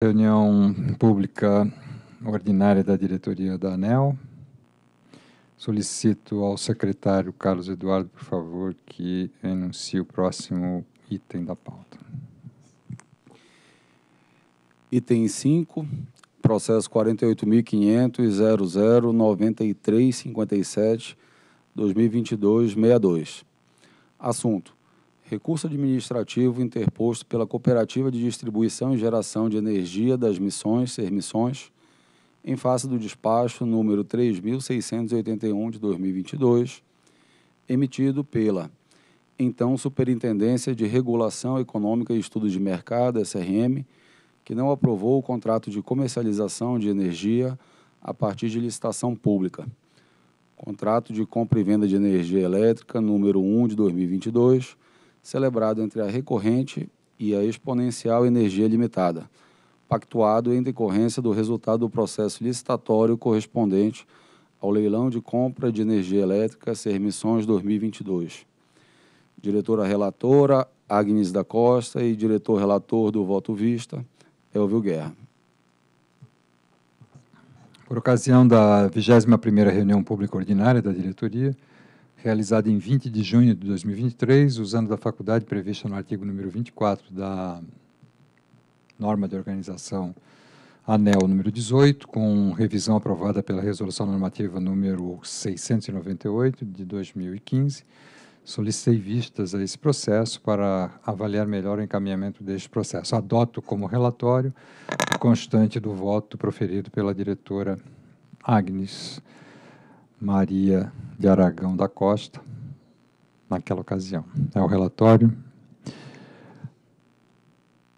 Reunião pública ordinária da diretoria da ANEL. Solicito ao secretário Carlos Eduardo, por favor, que enuncie o próximo item da pauta. Item 5, processo 48.500.009357.2022.62. Assunto: Recurso administrativo interposto pela Cooperativa de Distribuição e Geração de Energia das Missões, Missões, em face do despacho número 3681 de 2022, emitido pela então Superintendência de Regulação Econômica e Estudos de Mercado, SRM, que não aprovou o contrato de comercialização de energia a partir de licitação pública. Contrato de compra e venda de energia elétrica número 1 de 2022 celebrado entre a recorrente e a exponencial energia limitada, pactuado em decorrência do resultado do processo licitatório correspondente ao leilão de compra de energia elétrica Sermissões 2022. Diretora relatora Agnes da Costa e diretor relator do voto vista Elvio Guerra. Por ocasião da 21ª reunião pública ordinária da diretoria, realizada em 20 de junho de 2023, usando da faculdade prevista no artigo número 24 da norma de organização ANEL número 18, com revisão aprovada pela Resolução Normativa número 698 de 2015, solicitei vistas a esse processo para avaliar melhor o encaminhamento deste processo. Adoto como relatório constante do voto proferido pela diretora Agnes. Maria de Aragão da Costa, naquela ocasião. É o relatório. A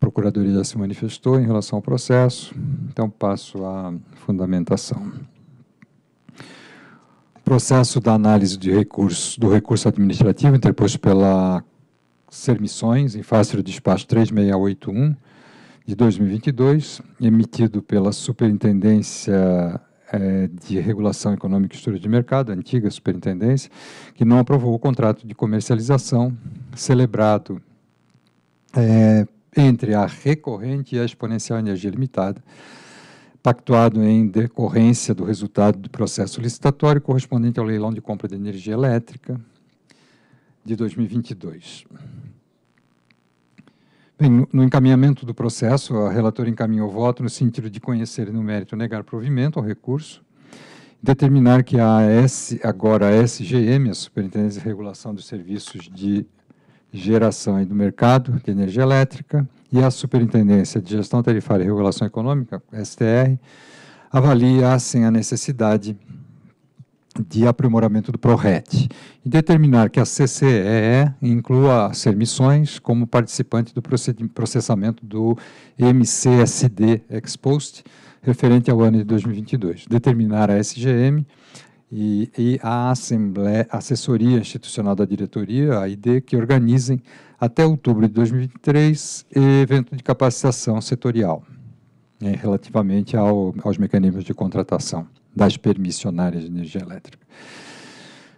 Procuradoria já se manifestou em relação ao processo, então passo à fundamentação. O processo da análise de recurso, do recurso administrativo interposto pela Sermissões, em face do despacho 3681 de 2022, emitido pela Superintendência é, de Regulação Econômica e Estudo de Mercado, antiga superintendência, que não aprovou o contrato de comercialização celebrado é, entre a recorrente e a exponencial energia limitada, pactuado em decorrência do resultado do processo licitatório correspondente ao leilão de compra de energia elétrica de 2022. Bem, no encaminhamento do processo, a relatora encaminhou o voto no sentido de conhecer no mérito negar provimento ao recurso, determinar que a S agora a SGM, a Superintendência de Regulação dos Serviços de Geração e do Mercado de Energia Elétrica, e a Superintendência de Gestão Tarifária e Regulação Econômica, STR, avalia, sem a necessidade, de aprimoramento do ProRet e determinar que a CCEE inclua ser missões como participante do processamento do MCSD Expost, referente ao ano de 2022. Determinar a SGM e, e a Assembleia, Assessoria Institucional da Diretoria, a ID, que organizem até outubro de 2023 evento de capacitação setorial, né, relativamente ao, aos mecanismos de contratação das permissionárias de energia elétrica.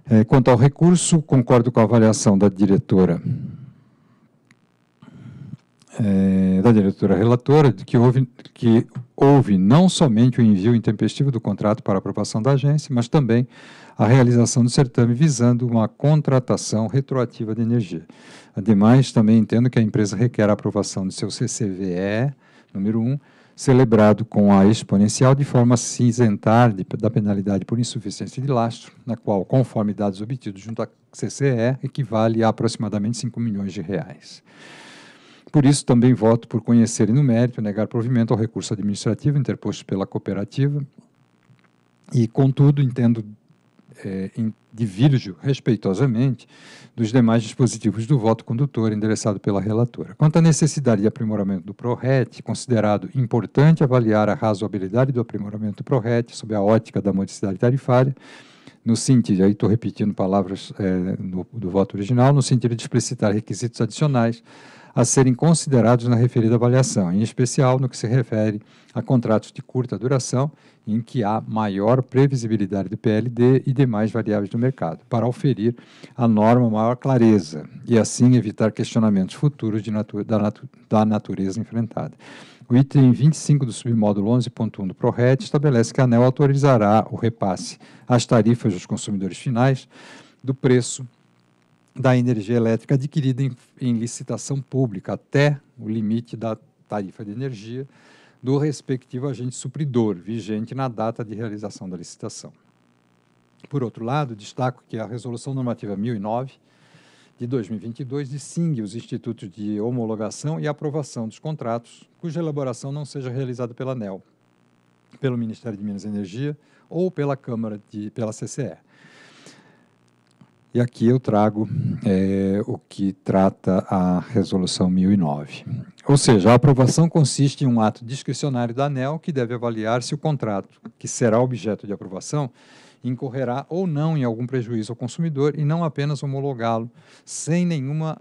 É, quanto ao recurso, concordo com a avaliação da diretora é, da diretora relatora de que houve, que houve não somente o envio intempestivo do contrato para aprovação da agência, mas também a realização do certame visando uma contratação retroativa de energia. Ademais, também entendo que a empresa requer a aprovação de seu CCVE, número 1, um, celebrado com a exponencial de forma a se isentar de, da penalidade por insuficiência de lastro, na qual, conforme dados obtidos junto à CCE, equivale a aproximadamente 5 milhões de reais. Por isso, também voto por conhecer e, no mérito, negar provimento ao recurso administrativo interposto pela cooperativa e, contudo, entendo, é, eh, em, divirjo respeitosamente dos demais dispositivos do voto condutor endereçado pela relatora. Quanto à necessidade de aprimoramento do PRORET, considerado importante avaliar a razoabilidade do aprimoramento do PRORET sob a ótica da modicidade tarifária, no sentido, aí estou repetindo palavras é, no, do voto original, no sentido de explicitar requisitos adicionais a serem considerados na referida avaliação, em especial no que se refere a contratos de curta duração, em que há maior previsibilidade do PLD e demais variáveis do mercado, para oferir à norma maior clareza e, assim, evitar questionamentos futuros natu da, natu da natureza enfrentada. O item 25 do submódulo 11.1 do PRORET estabelece que a ANEL autorizará o repasse às tarifas dos consumidores finais do preço da energia elétrica adquirida em, em licitação pública até o limite da tarifa de energia do respectivo agente supridor, vigente na data de realização da licitação. Por outro lado, destaco que a Resolução Normativa 1009 de 2022 distingue os institutos de homologação e aprovação dos contratos cuja elaboração não seja realizada pela ANEL, pelo Ministério de Minas e Energia ou pela Câmara de, pela CCE e aqui eu trago é, o que trata a Resolução 1009. Ou seja, a aprovação consiste em um ato discricionário da ANEL que deve avaliar se o contrato, que será objeto de aprovação, incorrerá ou não em algum prejuízo ao consumidor e não apenas homologá-lo sem nenhuma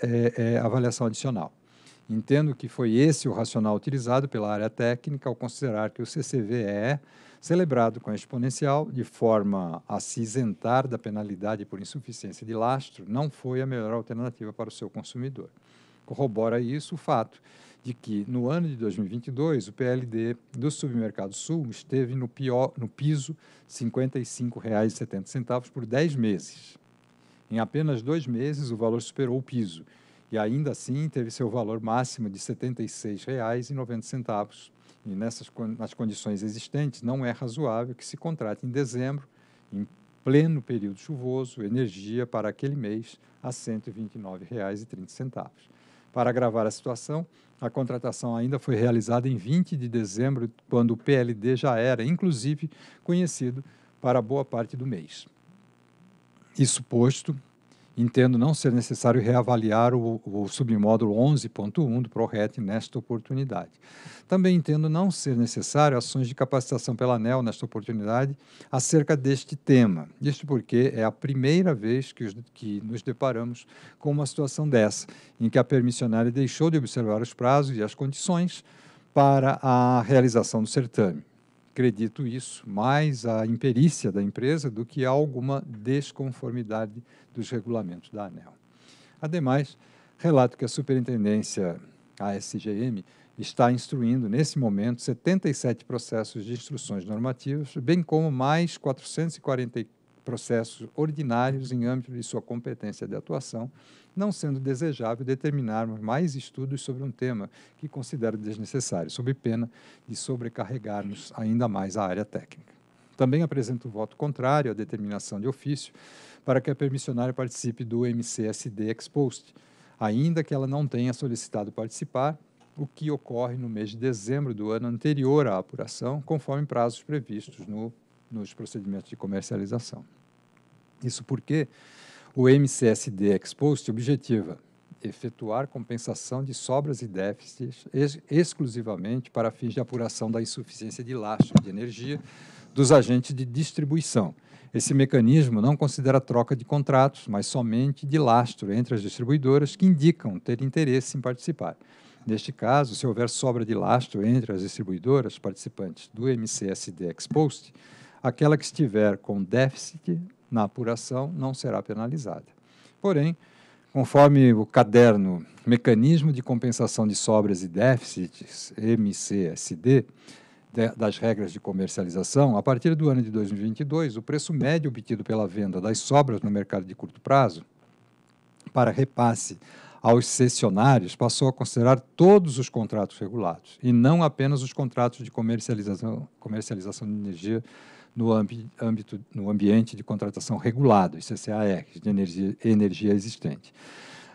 é, é, avaliação adicional. Entendo que foi esse o racional utilizado pela área técnica ao considerar que o CCVE celebrado com a exponencial, de forma a se isentar da penalidade por insuficiência de lastro, não foi a melhor alternativa para o seu consumidor. Corrobora isso o fato de que, no ano de 2022, o PLD do Submercado Sul esteve no, pior, no piso R$ 55,70 por 10 meses. Em apenas dois meses, o valor superou o piso e, ainda assim, teve seu valor máximo de R$ 76,90 e nessas nas condições existentes não é razoável que se contrate em dezembro, em pleno período chuvoso, energia para aquele mês a R$ 129,30. Para agravar a situação, a contratação ainda foi realizada em 20 de dezembro, quando o PLD já era, inclusive, conhecido para boa parte do mês. Isso posto, entendo não ser necessário reavaliar o, o submódulo 11.1 do ProRet nesta oportunidade. Também entendo não ser necessário ações de capacitação pela ANEL nesta oportunidade acerca deste tema. Isto porque é a primeira vez que, os, que nos deparamos com uma situação dessa, em que a permissionária deixou de observar os prazos e as condições para a realização do certame acredito isso, mais à imperícia da empresa do que alguma desconformidade dos regulamentos da ANEL. Ademais, relato que a superintendência ASGM está instruindo, nesse momento, 77 processos de instruções normativas, bem como mais 440 processos ordinários em âmbito de sua competência de atuação, não sendo desejável determinarmos mais estudos sobre um tema que considero desnecessário, sob pena de sobrecarregarmos ainda mais a área técnica. Também apresento o voto contrário à determinação de ofício para que a permissionária participe do MCSD Expost, ainda que ela não tenha solicitado participar, o que ocorre no mês de dezembro do ano anterior à apuração, conforme prazos previstos no, nos procedimentos de comercialização. Isso porque o MCSD Post objetiva efetuar compensação de sobras e déficits ex exclusivamente para fins de apuração da insuficiência de lastro de energia dos agentes de distribuição. Esse mecanismo não considera troca de contratos, mas somente de lastro entre as distribuidoras que indicam ter interesse em participar. Neste caso, se houver sobra de lastro entre as distribuidoras participantes do MCSD Post, aquela que estiver com déficit na apuração não será penalizada. Porém, conforme o caderno Mecanismo de Compensação de Sobras e Déficits, MCSD, das regras de comercialização, a partir do ano de 2022, o preço médio obtido pela venda das sobras no mercado de curto prazo para repasse aos cessionários, passou a considerar todos os contratos regulados, e não apenas os contratos de comercialização, comercialização de energia no âmbito no ambiente de contratação regulado, CCAEX, de energia, energia existente.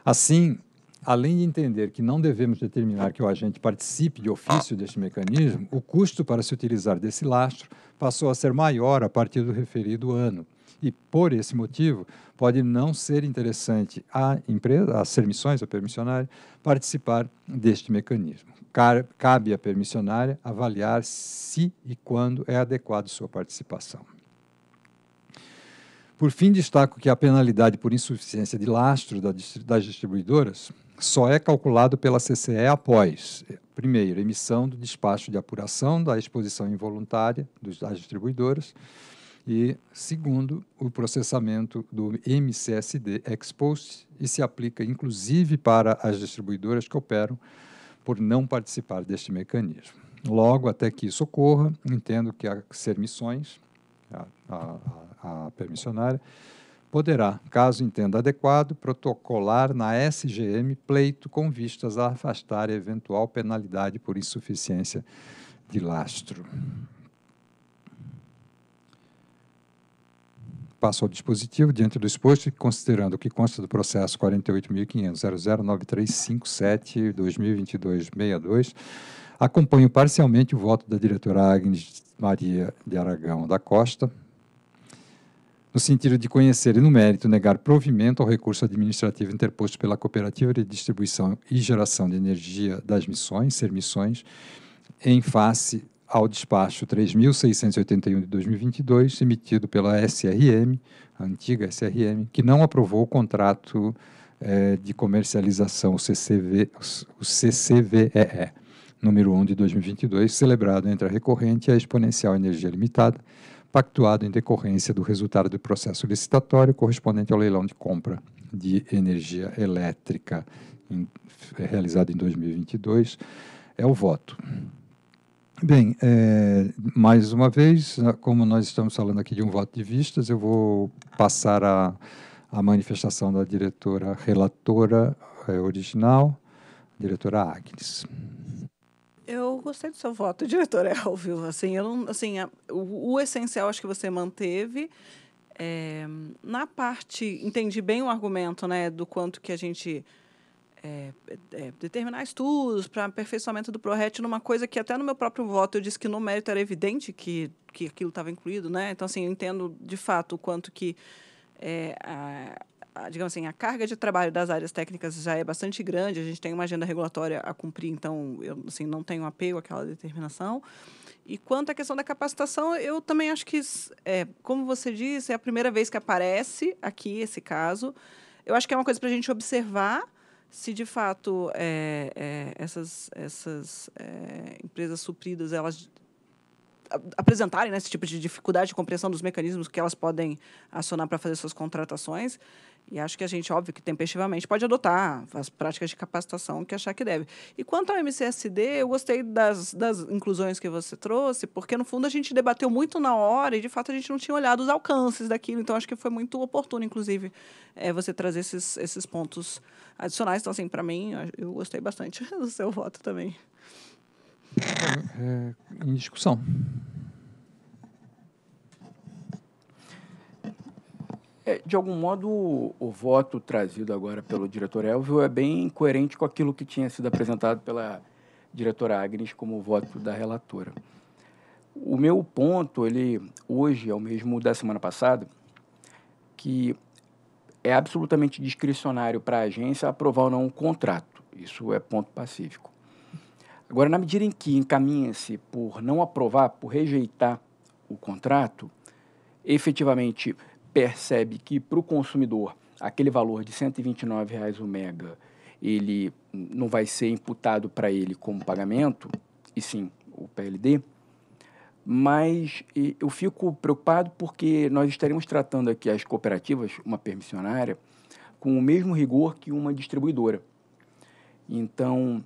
Assim, além de entender que não devemos determinar que o agente participe de ofício deste mecanismo, o custo para se utilizar desse lastro passou a ser maior a partir do referido ano e por esse motivo pode não ser interessante à empresa, às permissões, ao permissionário, participar deste mecanismo. Cabe à permissionária avaliar se e quando é adequado sua participação. Por fim, destaco que a penalidade por insuficiência de lastro das distribuidoras só é calculado pela CCE após, primeiro, emissão do despacho de apuração da exposição involuntária das distribuidoras, e segundo, o processamento do MCSD ex-post e se aplica inclusive para as distribuidoras que operam por não participar deste mecanismo. Logo, até que isso ocorra, entendo que a Sermissões, a, a, a permissionária, poderá, caso entenda adequado, protocolar na SGM pleito com vistas a afastar eventual penalidade por insuficiência de lastro. passo ao dispositivo diante do exposto e considerando o que consta do processo 48.500.009357.2022.62, acompanho parcialmente o voto da diretora Agnes Maria de Aragão da Costa, no sentido de conhecer e, no mérito, negar provimento ao recurso administrativo interposto pela Cooperativa de Distribuição e Geração de Energia das Missões, Ser Missões em face ao despacho 3681 de 2022, emitido pela SRM, a antiga SRM, que não aprovou o contrato é, de comercialização, o, CCV, o CCVEE, número 1 de 2022, celebrado entre a recorrente e a exponencial energia limitada, pactuado em decorrência do resultado do processo licitatório correspondente ao leilão de compra de energia elétrica em, realizado em 2022, é o voto. Bem, é, mais uma vez, como nós estamos falando aqui de um voto de vistas, eu vou passar a, a manifestação da diretora relatora é, original, diretora Agnes. Eu gostei do seu voto, diretora Elvio. É assim, eu não, assim, a, o, o, essencial acho que você manteve. É, na parte, entendi bem o argumento, né, do quanto que a gente é, é, é, determinar estudos para aperfeiçoamento do ProRet numa coisa que até no meu próprio voto eu disse que no mérito era evidente que, que aquilo estava incluído, né? Então, assim, eu entendo de fato o quanto que é, a, a, digamos assim, a carga de trabalho das áreas técnicas já é bastante grande, a gente tem uma agenda regulatória a cumprir, então eu assim, não tenho apego àquela determinação. E quanto à questão da capacitação, eu também acho que, é, como você disse, é a primeira vez que aparece aqui esse caso. Eu acho que é uma coisa para a gente observar, se de fato é, é, essas, essas é, empresas supridas elas apresentarem né, esse tipo de dificuldade de compreensão dos mecanismos que elas podem acionar para fazer suas contratações, e acho que a gente, óbvio que tempestivamente, pode adotar as práticas de capacitação que achar que deve. E quanto ao MCSD, eu gostei das, das inclusões que você trouxe, porque no fundo a gente debateu muito na hora e de fato a gente não tinha olhado os alcances daquilo. Então acho que foi muito oportuno, inclusive, é, você trazer esses, esses pontos adicionais. Então, assim, para mim, eu gostei bastante do seu voto também. É, em discussão. É, de algum modo, o, o, voto trazido agora pelo diretor Elvio é bem coerente com aquilo que tinha sido apresentado pela diretora Agnes como voto da relatora. O meu ponto, ele hoje é o mesmo da semana passada, que é absolutamente discricionário para a agência aprovar ou não um contrato. Isso é ponto pacífico. Agora, na medida em que encaminha-se por não aprovar, por rejeitar o contrato, efetivamente percebe que para o consumidor aquele valor de R$ 129,00 o mega, ele não vai ser imputado para ele como pagamento, e sim o PLD, mas eu fico preocupado porque nós estaremos tratando aqui as cooperativas, uma permissionária, com o mesmo rigor que uma distribuidora. Então,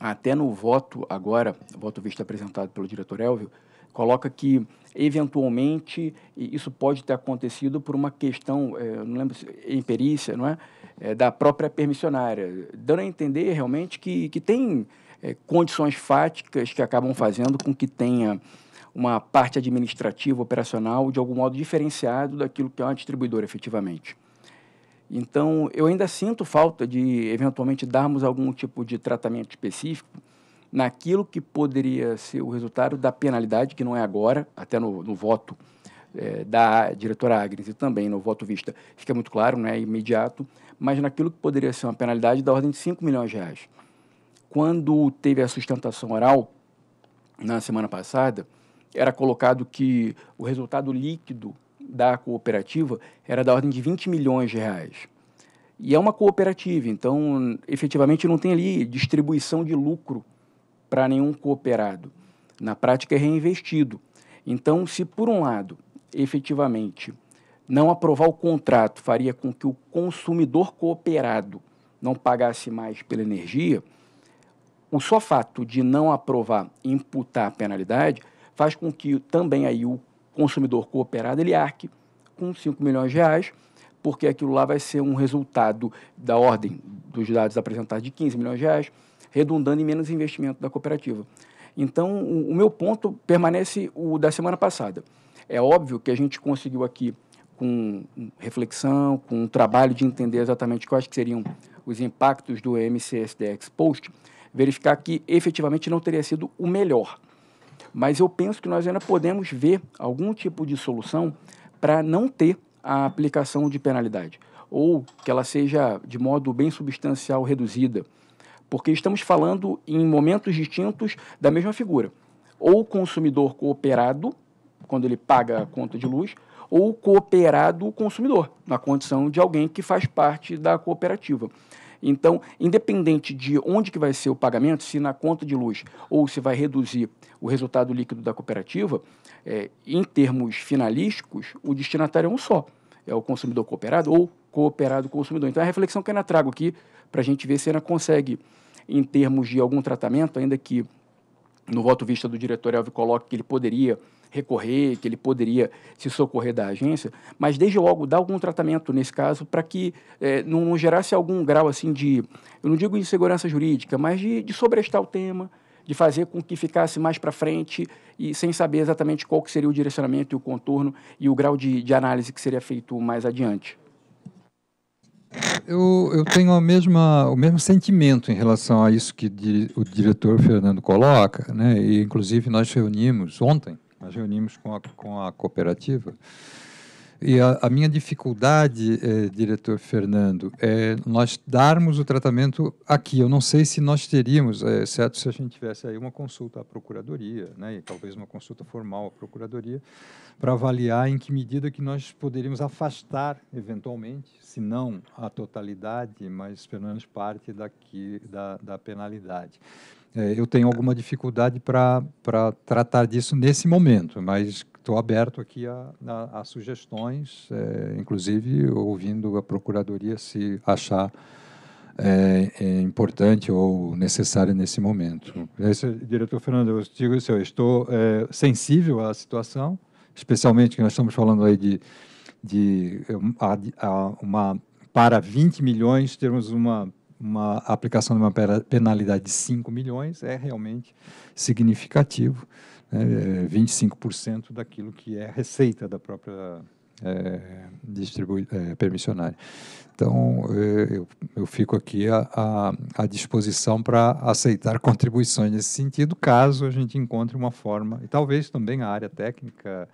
até no voto agora, voto visto apresentado pelo diretor Elvio, coloca que eventualmente isso pode ter acontecido por uma questão, é, não lembro se perícia não é? é? da própria permissionária, dando a entender realmente que, que tem é, condições fáticas que acabam fazendo com que tenha uma parte administrativa, operacional, de algum modo diferenciado daquilo que é uma distribuidora, efetivamente. Então, eu ainda sinto falta de, eventualmente, darmos algum tipo de tratamento específico naquilo que poderia ser o resultado da penalidade, que não é agora, até no, no voto é, da diretora Agnes e também no voto vista, fica muito claro, não é imediato, mas naquilo que poderia ser uma penalidade da ordem de 5 milhões de reais. Quando teve a sustentação oral, na semana passada, era colocado que o resultado líquido da cooperativa era da ordem de 20 milhões de reais. E é uma cooperativa, então efetivamente não tem ali distribuição de lucro para nenhum cooperado. Na prática, é reinvestido. Então, se por um lado, efetivamente, não aprovar o contrato faria com que o consumidor cooperado não pagasse mais pela energia, o só fato de não aprovar imputar a penalidade faz com que também aí o consumidor cooperado ele arque com 5 milhões de reais, porque aquilo lá vai ser um resultado da ordem dos dados apresentados de 15 milhões de reais, redundando em menos investimento da cooperativa. Então, o, o meu ponto permanece o da semana passada. É óbvio que a gente conseguiu aqui, com reflexão, com um trabalho de entender exatamente quais que seriam os impactos do MCSDX Post, verificar que efetivamente não teria sido o melhor. Mas eu penso que nós ainda podemos ver algum tipo de solução para não ter a aplicação de penalidade, ou que ela seja de modo bem substancial reduzida porque estamos falando em momentos distintos da mesma figura. Ou consumidor cooperado, quando ele paga a conta de luz, ou cooperado o consumidor, na condição de alguém que faz parte da cooperativa. Então, independente de onde que vai ser o pagamento, se na conta de luz ou se vai reduzir o resultado líquido da cooperativa, é, em termos finalísticos, o destinatário é um só. É o consumidor cooperado ou cooperado consumidor. Então, é a reflexão que eu ainda trago aqui para a gente ver se ela consegue em termos de algum tratamento, ainda que no voto vista do Elvio coloque que ele poderia recorrer, que ele poderia se socorrer da agência, mas desde logo dar algum tratamento nesse caso para que é, não, não, gerasse algum grau assim de, eu não digo insegurança jurídica, mas de, de sobrestar o tema, de fazer com que ficasse mais para frente e sem saber exatamente qual que seria o direcionamento e o contorno e o grau de, de análise que seria feito mais adiante. Eu, eu tenho a mesma, o mesmo sentimento em relação a isso que di, o diretor Fernando coloca, né? E inclusive nós reunimos ontem, nós reunimos com a, com a cooperativa e a, a minha dificuldade, eh, diretor Fernando, é nós darmos o tratamento aqui. Eu não sei se nós teríamos, é, eh, exceto se a gente tivesse aí uma consulta à Procuradoria, né, e talvez uma consulta formal à Procuradoria, para avaliar em que medida que nós poderíamos afastar, eventualmente, se não a totalidade, mas pelo menos parte daqui, da, da penalidade. É, eu tenho alguma dificuldade para tratar disso nesse momento, mas estou aberto aqui a, a, a sugestões, é, inclusive ouvindo a Procuradoria se achar é, é, importante ou necessário nesse momento. Esse, diretor Fernando, eu digo isso, eu estou é, sensível à situação, especialmente que nós estamos falando aí de, de é, a, a, uma para 20 milhões termos uma uma aplicação de uma penalidade de 5 milhões é realmente significativo né, 25% é, daquilo que é receita da própria é, distribui, é, permissionária. Então, é, eu, eu fico aqui à, à disposição para aceitar contribuições nesse sentido, caso a gente encontre uma forma, e talvez também a área técnica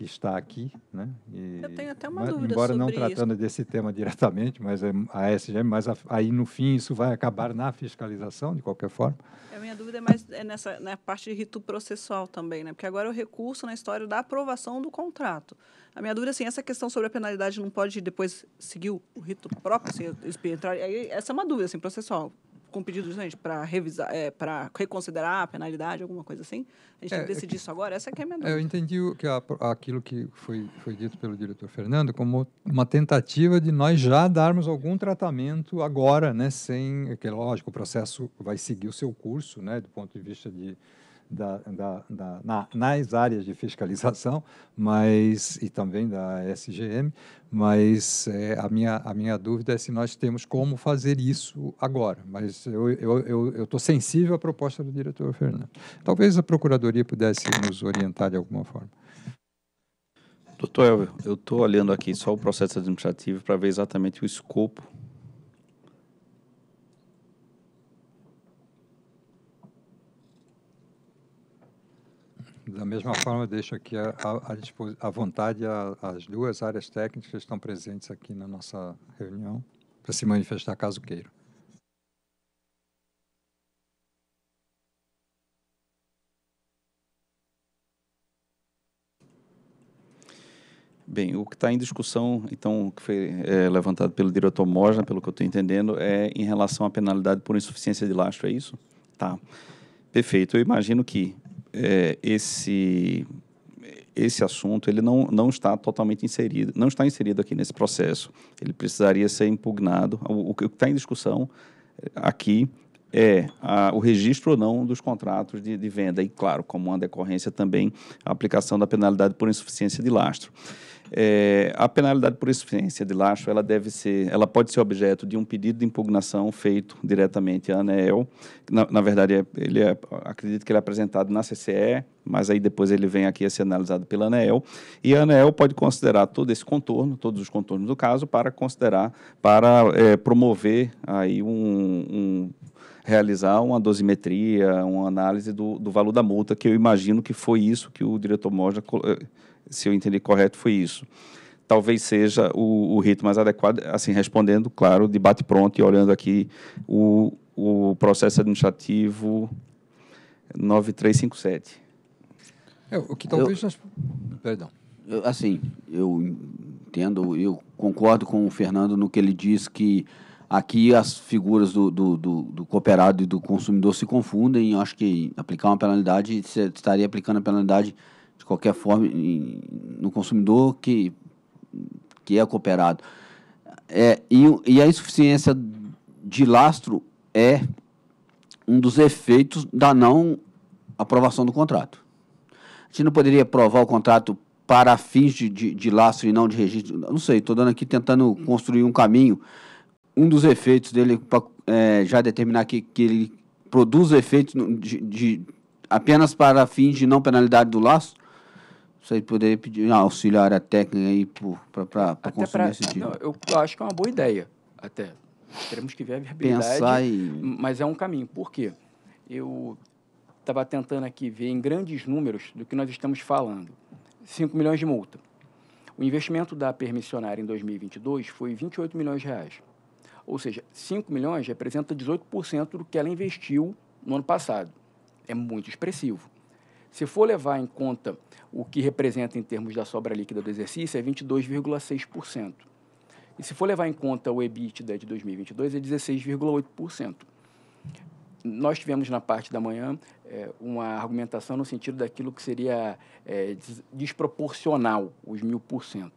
que está aqui. Né? E, eu tenho até uma mas, dúvida Embora não tratando isso. desse tema diretamente, mas é, a SGM, mas a, aí no fim isso vai acabar na fiscalização, de qualquer forma. É, a minha dúvida é mais é nessa na parte de rito processual também, né? porque agora é o recurso na história da aprovação do contrato. A minha dúvida é assim, essa questão sobre a penalidade não pode depois seguir o rito próprio, assim, entrar, aí, essa é uma dúvida assim, processual com pedido justamente né, para revisar, é, para reconsiderar a penalidade, alguma coisa assim? A gente é, tem que é decidir é, isso agora? Essa é, é a minha é, dúvida. Eu entendi que a, aquilo que foi, foi dito pelo diretor Fernando como uma tentativa de nós já darmos algum tratamento agora, né? Sem, que lógico, o processo vai seguir o seu curso, né? Do ponto de vista de da, da, da, na, nas áreas de fiscalização, mas e também da SGM, mas é, a, minha, a minha dúvida é se nós temos como fazer isso agora. Mas eu estou eu, eu, estou sensível à proposta do diretor Fernando. Talvez a Procuradoria pudesse nos orientar de alguma forma. Doutor Elvio, eu estou olhando aqui só o processo administrativo para ver exatamente o escopo da mesma forma, deixo aqui a, a, a vontade a, as duas áreas técnicas que estão presentes aqui na nossa reunião para se manifestar caso queiram. Bem, o que está em discussão, então, que foi é, levantado pelo diretor Mosna, pelo que eu estou entendendo, é em relação à penalidade por insuficiência de lastro, é isso? Tá. Perfeito. Eu imagino que é, esse esse assunto ele não, não está totalmente inserido, não está inserido aqui nesse processo. Ele precisaria ser impugnado. O, o que está em discussão é, aqui é a, o registro ou não dos contratos de, de, venda e, claro, como uma decorrência também a aplicação da penalidade por insuficiência de lastro. É, a penalidade por insuficiência de laço, ela deve ser, ela pode ser objeto de um pedido de impugnação feito diretamente à ANEEL. Na, na verdade, é, ele é, acredito que ele é apresentado na CCE, mas aí depois ele vem aqui a ser analisado pela ANEEL. E a ANEEL pode considerar todo esse contorno, todos os contornos do caso, para considerar, para é, promover aí um, um realizar uma dosimetria, uma análise do, do valor da multa, que eu imagino que foi isso que o diretor Moja se eu entendi correto, foi isso. Talvez seja o, o ritmo mais adequado, assim, respondendo, claro, de bate-pronto e olhando aqui o, o processo administrativo 9357. É, o que talvez eu, nós... Perdão. Eu, assim, eu entendo, eu concordo com o Fernando no que ele diz que aqui as figuras do, do, do, do cooperado e do consumidor se confundem. Eu acho que aplicar uma penalidade, você estaria aplicando a penalidade qualquer forma no consumidor que, que é cooperado. É, e, e a insuficiência de lastro é um dos efeitos da não aprovação do contrato. A gente não poderia aprovar o contrato para fins de, de, de lastro e não de registro. Não sei, estou dando aqui tentando construir um caminho. Um dos efeitos dele, para é, já determinar que, que ele produz efeitos de, de, apenas para fins de não penalidade do lastro, vocês poderia pedir um auxílio técnica aí para conseguir pra, esse tipo? Não, eu acho que é uma boa ideia, até. Teremos que ver a viabilidade. Pensar e... Mas é um caminho. Por quê? Eu estava tentando aqui ver em grandes números do que nós estamos falando. 5 milhões de multa. O investimento da permissionária em 2022 foi 28 milhões de reais. Ou seja, 5 milhões representa 18% do que ela investiu no ano passado. É muito expressivo. Se for levar em conta o que representa em termos da sobra líquida do exercício, é 22,6%. E se for levar em conta o EBITDA de 2022, é 16,8%. Nós tivemos na parte da manhã é, uma argumentação no sentido daquilo que seria é, desproporcional, os 1000%.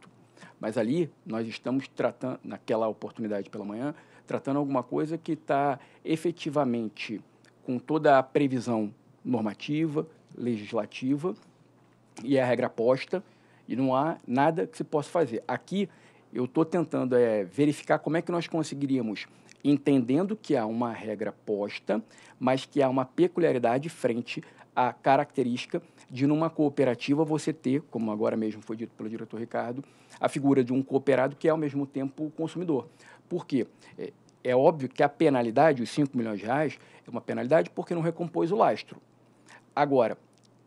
Mas ali nós estamos tratando, naquela oportunidade pela manhã, tratando alguma coisa que está efetivamente com toda a previsão normativa, legislativa e é a regra posta e não há nada que se possa fazer. Aqui eu estou tentando é, verificar como é que nós conseguiríamos, entendendo que há uma regra posta, mas que há uma peculiaridade frente à característica de numa cooperativa você ter, como agora mesmo foi dito pelo diretor Ricardo, a figura de um cooperado que é ao mesmo tempo o consumidor. Por quê? É, é óbvio que a penalidade, os 5 milhões de reais, é uma penalidade porque não recompôs o lastro. Agora,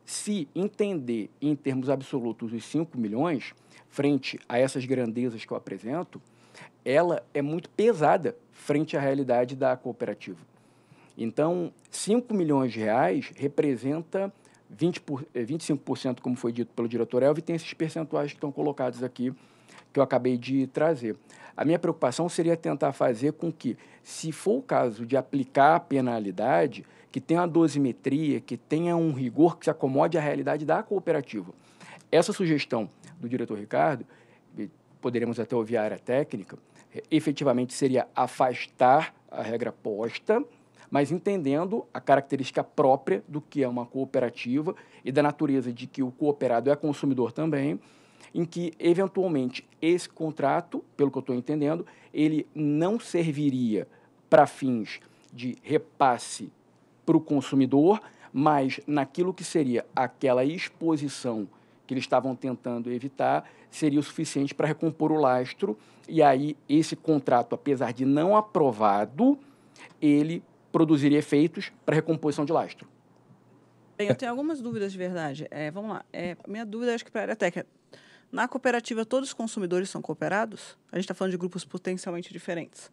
se entender em termos absolutos os 5 milhões, frente a essas grandezas que eu apresento, ela é muito pesada frente à realidade da cooperativa. Então, 5 milhões de reais representa 20 por, 25%, eh, como foi dito pelo diretor Elvio, e tem esses percentuais que estão colocados aqui, que eu acabei de trazer. A minha preocupação seria tentar fazer com que, se for o caso de aplicar a penalidade, que tenha uma dosimetria, que tenha um rigor que se acomode à realidade da cooperativa. Essa sugestão do diretor Ricardo, poderemos até ouvir a área técnica, é, efetivamente seria afastar a regra posta, mas entendendo a característica própria do que é uma cooperativa e da natureza de que o cooperado é consumidor também, em que, eventualmente, esse contrato, pelo que eu estou entendendo, ele não serviria para fins de repasse para o consumidor, mas naquilo que seria aquela exposição que eles estavam tentando evitar, seria o suficiente para recompor o lastro. E aí, esse contrato, apesar de não aprovado, ele produziria efeitos para recomposição de lastro. Bem, eu tenho algumas dúvidas de verdade. É, vamos lá. É, minha dúvida acho que para a área técnica. Na cooperativa, todos os consumidores são cooperados? A gente está falando de grupos potencialmente diferentes.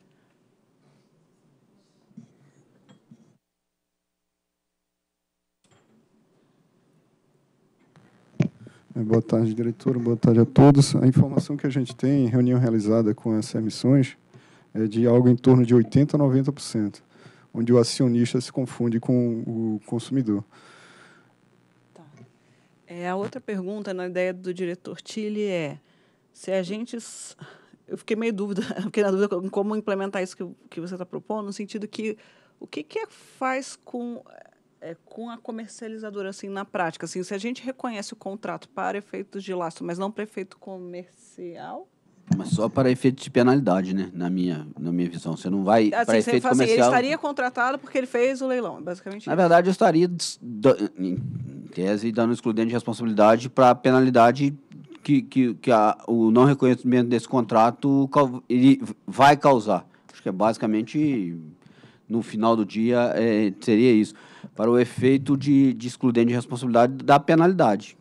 É, boa tarde, diretor. Boa tarde a todos. A informação que a gente tem, reunião realizada com as emissões, é de algo em torno de 80% a 90%, onde o acionista se confunde com o consumidor. Tá. É, a outra pergunta na ideia do diretor Tille é se a gente... Eu fiquei meio dúvida, fiquei na dúvida como implementar isso que, que você está propondo, no sentido que o que, que é faz com é, com a comercializadora, assim, na prática? Assim, se a gente reconhece o contrato para efeitos de laço, mas não para efeito comercial, mas só para efeito de penalidade, né? Na minha, na minha visão. Você não vai assim, para efeito comercial... Ele estaria contratado porque ele fez o leilão, é basicamente. Na isso. verdade, eu estaria, em tese, dando excludente de responsabilidade para a penalidade que, que, que a, o não reconhecimento desse contrato ele vai causar. Acho que é basicamente, no final do dia, é, seria isso para o efeito de, de excludente de responsabilidade da penalidade.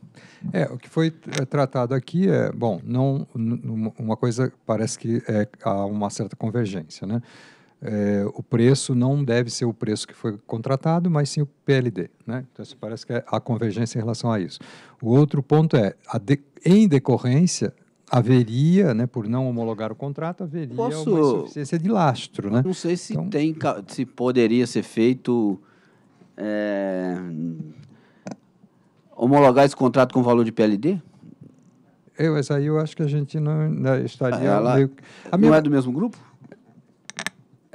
É, o que foi eh, tratado aqui é, bom, não uma coisa parece que é, há uma certa convergência, né? É, o preço não deve ser o preço que foi contratado, mas sim o PLD. Né? Então, isso parece que há é convergência em relação a isso. O outro ponto é, de, em decorrência, haveria, né, por não homologar o contrato, haveria Posso, uma insuficiência de lastro. Né? Não sei se, então, tem, se poderia ser feito é, homologar esse contrato com valor de PLD? Eu, mas aí eu acho que a gente não, não né, estaria. Ela, meio... a minha... Não é do mesmo grupo?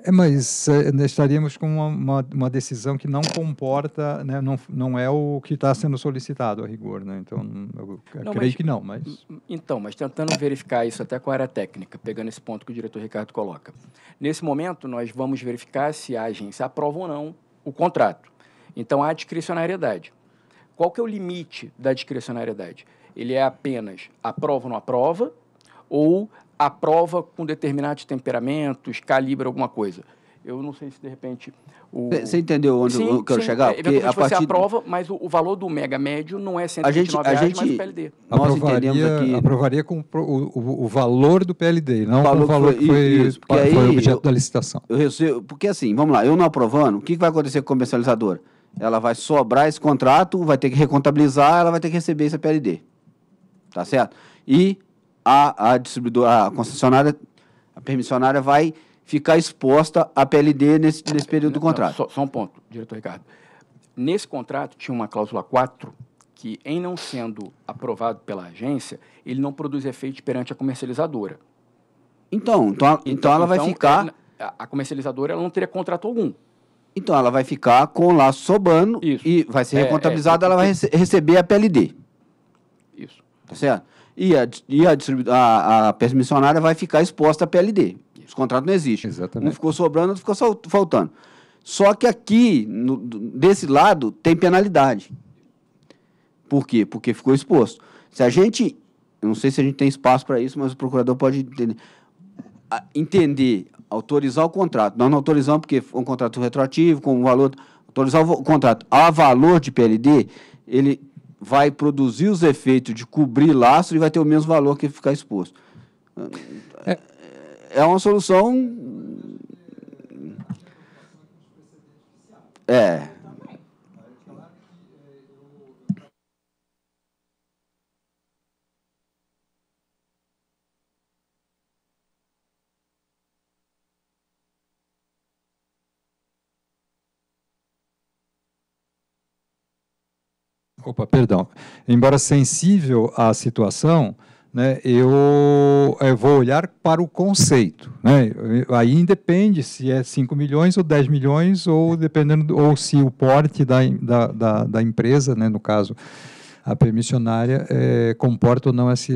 É, mas é, estaríamos com uma, uma, uma, decisão que não comporta, né, não, não é o que está sendo solicitado a rigor. Né? Então, eu, eu não, creio mas, que não. Mas... Então, mas tentando verificar isso até com a área técnica, pegando esse ponto que o diretor Ricardo coloca. Nesse momento, nós vamos verificar se a agência aprova ou não o contrato. Então há discricionariedade. Qual que é o limite da discricionariedade? Ele é apenas aprova ou não aprova ou aprova com determinados temperamentos, calibra alguma coisa. Eu não sei se de repente o... Você entendeu onde sim, eu quero sim, chegar? É, Porque a você é partir... aprova, mas o, o, valor do mega médio não é 129 a gente, a reais, gente... mais o PLD. Nós aprovaria, aqui... aprovaria com o, o, o, valor do PLD, não com o valor que foi, foi, foi aí, objeto eu, da licitação. Eu, porque assim, vamos lá, eu não aprovando, o que vai acontecer com o comercializador? ela vai sobrar esse contrato, vai ter que recontabilizar, ela vai ter que receber esse PLD. Tá certo? E a, a distribuidora, a concessionária, a permissionária vai ficar exposta à PLD nesse, nesse período do contrato. Não, só, só um ponto, diretor Ricardo. Nesse contrato tinha uma cláusula 4 que, em não sendo aprovado pela agência, ele não produz efeito perante a comercializadora. Então, então, então, então ela vai então, ficar. A, a comercializadora ela não teria contrato algum. Então ela vai ficar com o laço sobando Isso. e vai ser é, é recontabilizada, é, é, ela vai rece receber a PLD. Isso. Tá certo? E a, e a, a, a permissionária vai ficar exposta à PLD. Os contratos não existem. Exatamente. Um ficou sobrando, outro ficou faltando. Só que aqui, no, desse lado, tem penalidade. Por quê? Porque ficou exposto. Se a gente. Eu não sei se a gente tem espaço para isso, mas o procurador pode entender, entender autorizar o contrato. Nós não autorizamos porque é um contrato retroativo, com um valor. Autorizar o contrato a valor de PLD, ele vai produzir os efeitos de cobrir lastro e vai ter o mesmo valor que ficar exposto. É, é uma solução. É. Opa, perdão. Embora sensível à situação, né, eu, eu, vou olhar para o conceito. Né? Aí independe se é 5 milhões ou 10 milhões, ou dependendo, ou se o porte da, da, da, da empresa, né, no caso a permissionária é, comporta ou não essa,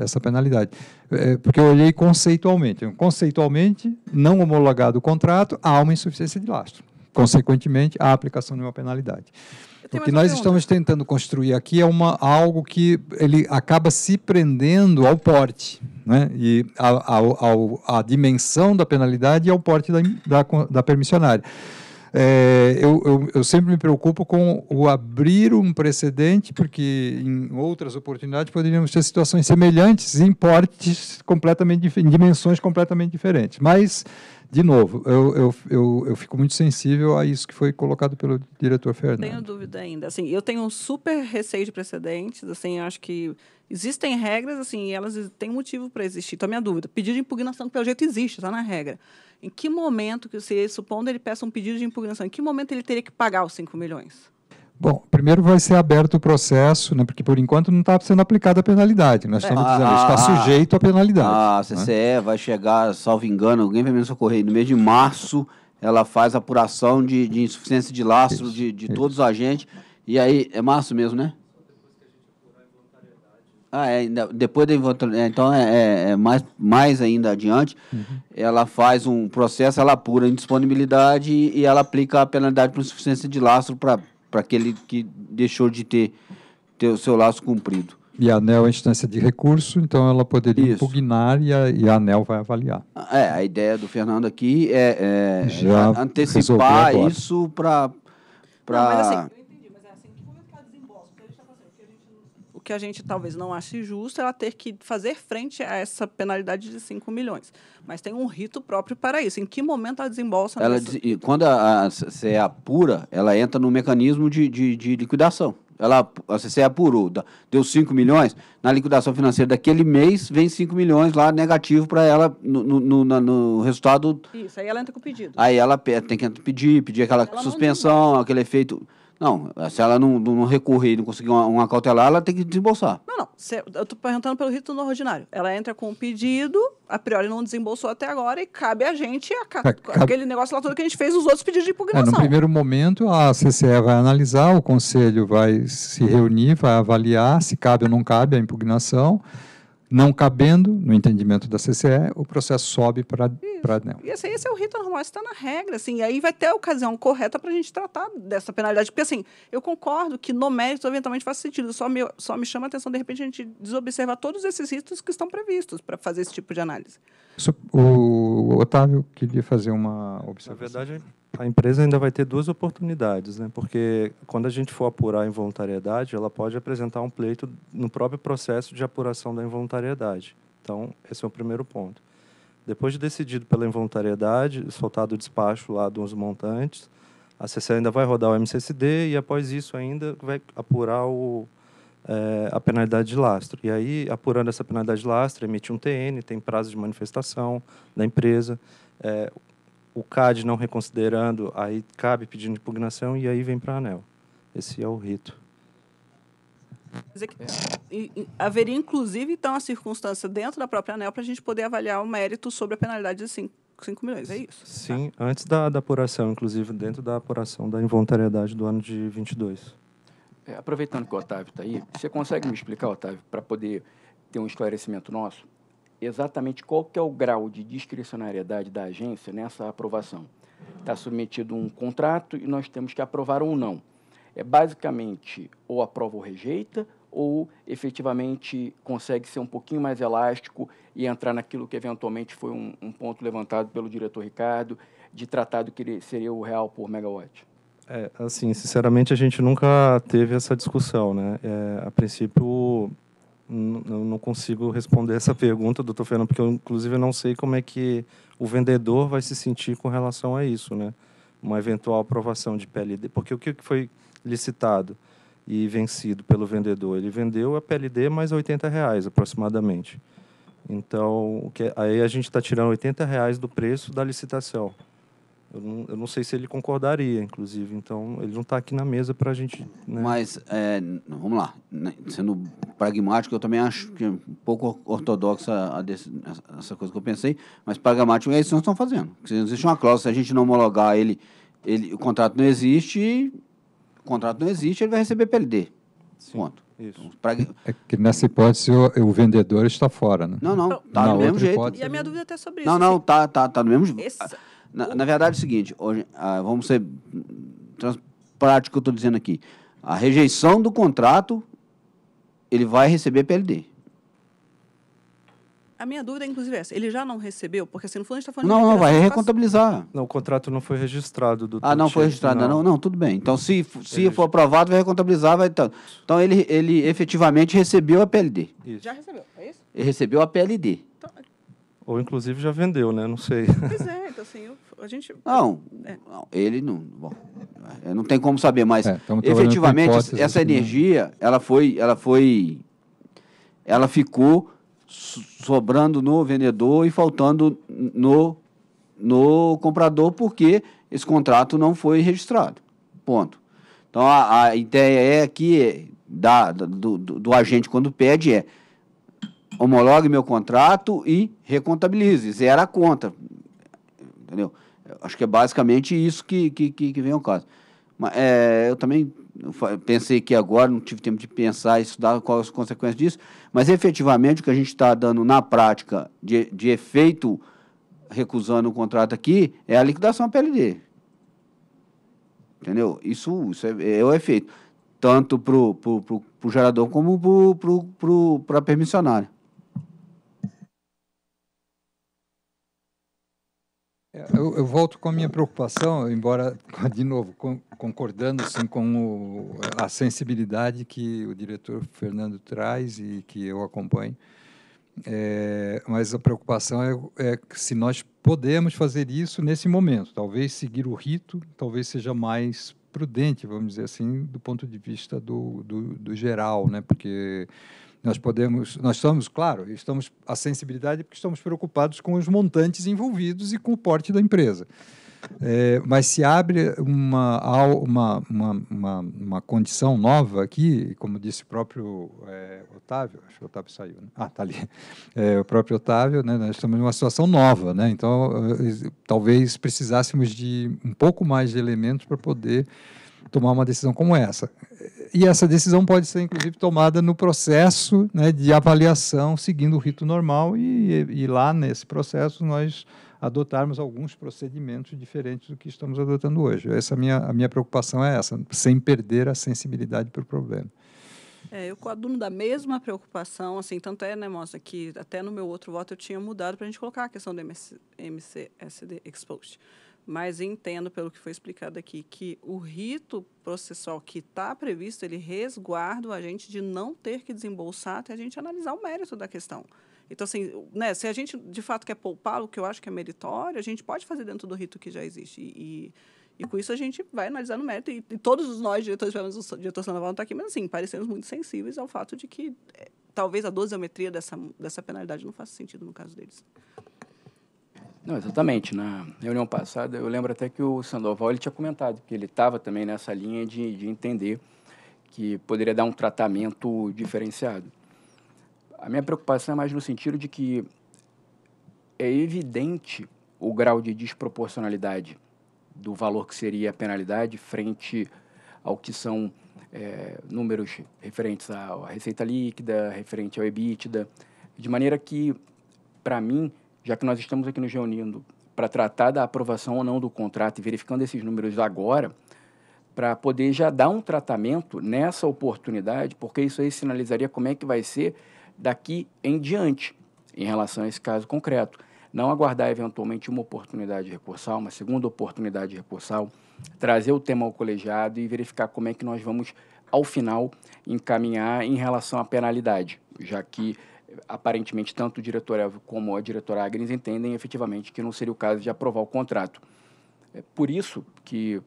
essa penalidade. É, porque eu olhei conceitualmente. Conceitualmente, não homologado o contrato, há uma insuficiência de lastro. Consequentemente, há a aplicação de uma penalidade o que nós estamos tentando construir aqui é uma, algo que ele acaba se prendendo ao porte, né? E à dimensão da penalidade e ao porte da, da, da permissionária. É, eu, eu, eu, sempre me preocupo com o abrir um precedente, porque em outras oportunidades poderíamos ter situações semelhantes em portes completamente em dimensões completamente diferentes. Mas de novo, eu, eu, eu, eu, fico muito sensível a isso que foi colocado pelo diretor Fernando. Tenho dúvida ainda. Assim, eu tenho um super receio de precedentes. Assim, acho que existem regras, assim, e elas têm motivo para existir. Então, a minha dúvida, pedido de impugnação pelo jeito existe, está na regra. Em que momento, que se supondo ele peça um pedido de impugnação, em que momento ele teria que pagar os 5 milhões? Bom, primeiro vai ser aberto o processo, né, porque por enquanto não está sendo aplicada a penalidade. Nós é. estamos dizendo, ah, está ah, sujeito à ah. penalidade. A né? CCE é, vai chegar, salvo engano, alguém vai me socorrer, no mês de março ela faz apuração de, de insuficiência de lastro isso, de, de isso. todos os agentes. E aí, é março mesmo, né? Ah, é, depois da involuntariedade, é, então é, é, mais, mais ainda adiante, uhum. ela faz um processo, ela apura a indisponibilidade e ela aplica a penalidade por insuficiência de lastro para para aquele que deixou de ter, ter o seu laço cumprido. E a ANEL é a instância de recurso, então ela poderia Isso. impugnar e a, e a ANEL vai avaliar. Ah, é, a ideia do Fernando aqui é, é Já antecipar isso para. Pra... mas assim, que a gente talvez não ache justo ela ter que fazer frente a essa penalidade de 5 milhões. Mas tem um rito próprio para isso. Em que momento ela desembolsa? Ela nessa... diz, quando você apura, ela entra no mecanismo de, de, de liquidação ela, a CCE apurou, deu 5 milhões, na liquidação financeira daquele mês vem 5 milhões lá negativo para ela no, no, no, no, resultado. Isso, aí ela entra com o pedido. Aí ela tem que pedir, pedir aquela ela suspensão, aquele efeito. Não, se ela não, não recorrer e não conseguir uma, uma, cautelar, ela tem que desembolsar. Não, não. Cê, eu estou perguntando pelo rito no ordinário. Ela entra com um pedido, a priori não desembolsou até agora, e cabe a gente a, a, é, aquele negócio lá todo que a gente fez, os outros pedidos de impugnação. É, no primeiro momento, a CCE vai analisar, o conselho vai se reunir, vai avaliar se cabe ou não cabe a impugnação. Não cabendo, no entendimento da CCE, o processo sobe para não. E esse, assim, esse é o rito normal, isso está na regra. Assim, aí vai ter a ocasião correta para a gente tratar dessa penalidade. Porque, assim, eu concordo que no mérito, eventualmente, faz sentido. Só me, só me chama a atenção, de repente, a gente desobservar todos esses ritos que estão previstos para fazer esse tipo de análise. O Otávio queria fazer uma observação. Na verdade, a empresa ainda vai ter duas oportunidades, né? porque quando a gente for apurar a involuntariedade, ela pode apresentar um pleito no próprio processo de apuração da involuntariedade. Então, esse é o primeiro ponto. Depois de decidido pela involuntariedade, soltado o despacho lá dos montantes, a CC ainda vai rodar o MCSD e, após isso, ainda vai apurar o, é, a penalidade de lastro. E aí, apurando essa penalidade de lastro, emite um TN, tem prazo de manifestação da empresa. É, o CAD não reconsiderando, aí cabe pedindo impugnação e aí vem para a ANEL. Esse é o rito. É. haveria, inclusive, então, a circunstância dentro da própria ANEL para a gente poder avaliar o mérito sobre a penalidade de 5 milhões, é isso? Sim, tá. antes da, da apuração, inclusive, dentro da apuração da involuntariedade do ano de 22. É, aproveitando que o Otávio está aí, você consegue me explicar, Otávio, para poder ter um esclarecimento nosso? exatamente qual que é o grau de discricionariedade da agência nessa aprovação. Está submetido um contrato e nós temos que aprovar ou não. É basicamente ou aprova ou rejeita, ou efetivamente consegue ser um pouquinho mais elástico e entrar naquilo que eventualmente foi um, um ponto levantado pelo diretor Ricardo, de tratado que seria o real por megawatt. É, assim, sinceramente a gente nunca teve essa discussão, né? É, a princípio eu não consigo responder essa pergunta, doutor Fernando, porque eu, inclusive, não sei como é que o vendedor vai se sentir com relação a isso, né? Uma eventual aprovação de PLD. Porque o que foi licitado e vencido pelo vendedor? Ele vendeu a PLD mais 80 reais, aproximadamente. Então, é, aí a gente está tirando 80 reais do preço da licitação. Eu não, eu não sei se ele concordaria, inclusive. Então, ele não está aqui na mesa para a gente. Né? Mas, é, vamos lá. Né, sendo pragmático, eu também acho que é um pouco ortodoxa a desse, essa coisa que eu pensei. Mas, pragmático, é isso que nós estamos fazendo. Se existe uma cláusula, se a gente não homologar ele, ele o contrato não existe, o contrato não existe, ele vai receber PLD. Sim. Ponto. Isso. Então, é que nessa hipótese o, o, vendedor está fora, né? Não, não, tá do mesmo jeito. Hipótese, e a minha dúvida é até sobre isso. Não, não, tá, tá, tá do mesmo jeito. Esse... Na, na verdade é o seguinte, hoje, ah, vamos ser prático que eu estou dizendo aqui. A rejeição do contrato, ele vai receber PLD. A minha dúvida, inclusive, é essa. Ele já não recebeu? Porque assim, no fundo a gente está falando... Não, não, vai recontabilizar. Não, o contrato não foi registrado. Do ah, não foi registrado. Não. não, não, tudo bem. Então, se, se for aprovado, vai recontabilizar. Vai, então então ele, ele efetivamente recebeu a PLD. Isso. Já recebeu, é isso? Ele recebeu a PLD. Então, ou inclusive já vendeu, né? Não sei. Pois é, então assim, a gente. Não, é. não, ele não. Bom, é, não tem como saber, mas é, efetivamente essa né? energia, ela foi, ela foi, ela ficou sobrando no vendedor e faltando no no comprador porque esse contrato não foi registrado. Ponto. Então a, a ideia é que da, do, do, do agente quando pede é homologue meu contrato e recontabilize, zera a conta. Entendeu? Acho que é basicamente isso que, que, que, que vem ao caso. Mas, é, eu também pensei que agora, não tive tempo de pensar e estudar quais as consequências disso, mas efetivamente o que a gente está dando na prática de, de efeito recusando o contrato aqui é a liquidação PLD. Entendeu? Isso, isso é, é o efeito, tanto para o gerador como para a permissionária. É, eu, eu, volto com a minha preocupação, embora, de novo, com, concordando assim, com o, a sensibilidade que o diretor Fernando traz e que eu acompanho, é, mas a preocupação é, é, se nós podemos fazer isso nesse momento. Talvez seguir o rito, talvez seja mais prudente, vamos dizer assim, do ponto de vista do, do, do geral, né? porque nós podemos, nós estamos, claro, estamos a sensibilidade é porque estamos preocupados com os montantes envolvidos e com o porte da empresa. É, mas se abre uma, uma, uma, uma, uma condição nova aqui, como disse o próprio é, Otávio, acho que o Otávio saiu, né? ah, tá ali, é, o próprio Otávio, né, nós estamos numa situação nova, né? então talvez precisássemos de um pouco mais de elementos para poder tomar uma decisão como essa e essa decisão pode ser, inclusive, tomada no processo né, de avaliação, seguindo o rito normal, e, e, lá nesse processo nós adotarmos alguns procedimentos diferentes do que estamos adotando hoje. Essa é minha, a minha preocupação é essa, sem perder a sensibilidade para o problema. É, eu coaduno da mesma preocupação, assim, tanto é, né, Moça, que até no meu outro voto eu tinha mudado para a gente colocar a questão do MC, MCSD Exposed mas entendo pelo que foi explicado aqui que o rito processual que está previsto ele resguarda o agente de não ter que desembolsar até a gente analisar o mérito da questão. Então, assim, né, se a gente de fato quer poupar o que eu acho que é meritório, a gente pode fazer dentro do rito que já existe. E, e, e com isso a gente vai analisar no mérito. E, e todos nós, diretores, pelo menos o diretor Sandoval não está aqui, mas assim, parecemos muito sensíveis ao fato de que é, talvez a dosiometria dessa, dessa penalidade não faça sentido no caso deles. Não, exatamente. Na reunião passada, eu lembro até que o Sandoval ele tinha comentado que ele estava também nessa linha de, de entender que poderia dar um tratamento diferenciado. A minha preocupação é mais no sentido de que é evidente o grau de desproporcionalidade do valor que seria a penalidade frente ao que são é, números referentes à receita líquida, referente ao EBITDA, de maneira que, para mim, já que nós estamos aqui nos reunindo para tratar da aprovação ou não do contrato e verificando esses números agora, para poder já dar um tratamento nessa oportunidade, porque isso aí sinalizaria como é que vai ser daqui em diante em relação a esse caso concreto. Não aguardar eventualmente uma oportunidade recursal, uma segunda oportunidade recursal, trazer o tema ao colegiado e verificar como é que nós vamos, ao final, encaminhar em relação à penalidade, já que aparentemente tanto o diretor como a diretora Agnes entendem efetivamente que não seria o caso de aprovar o contrato. É por isso que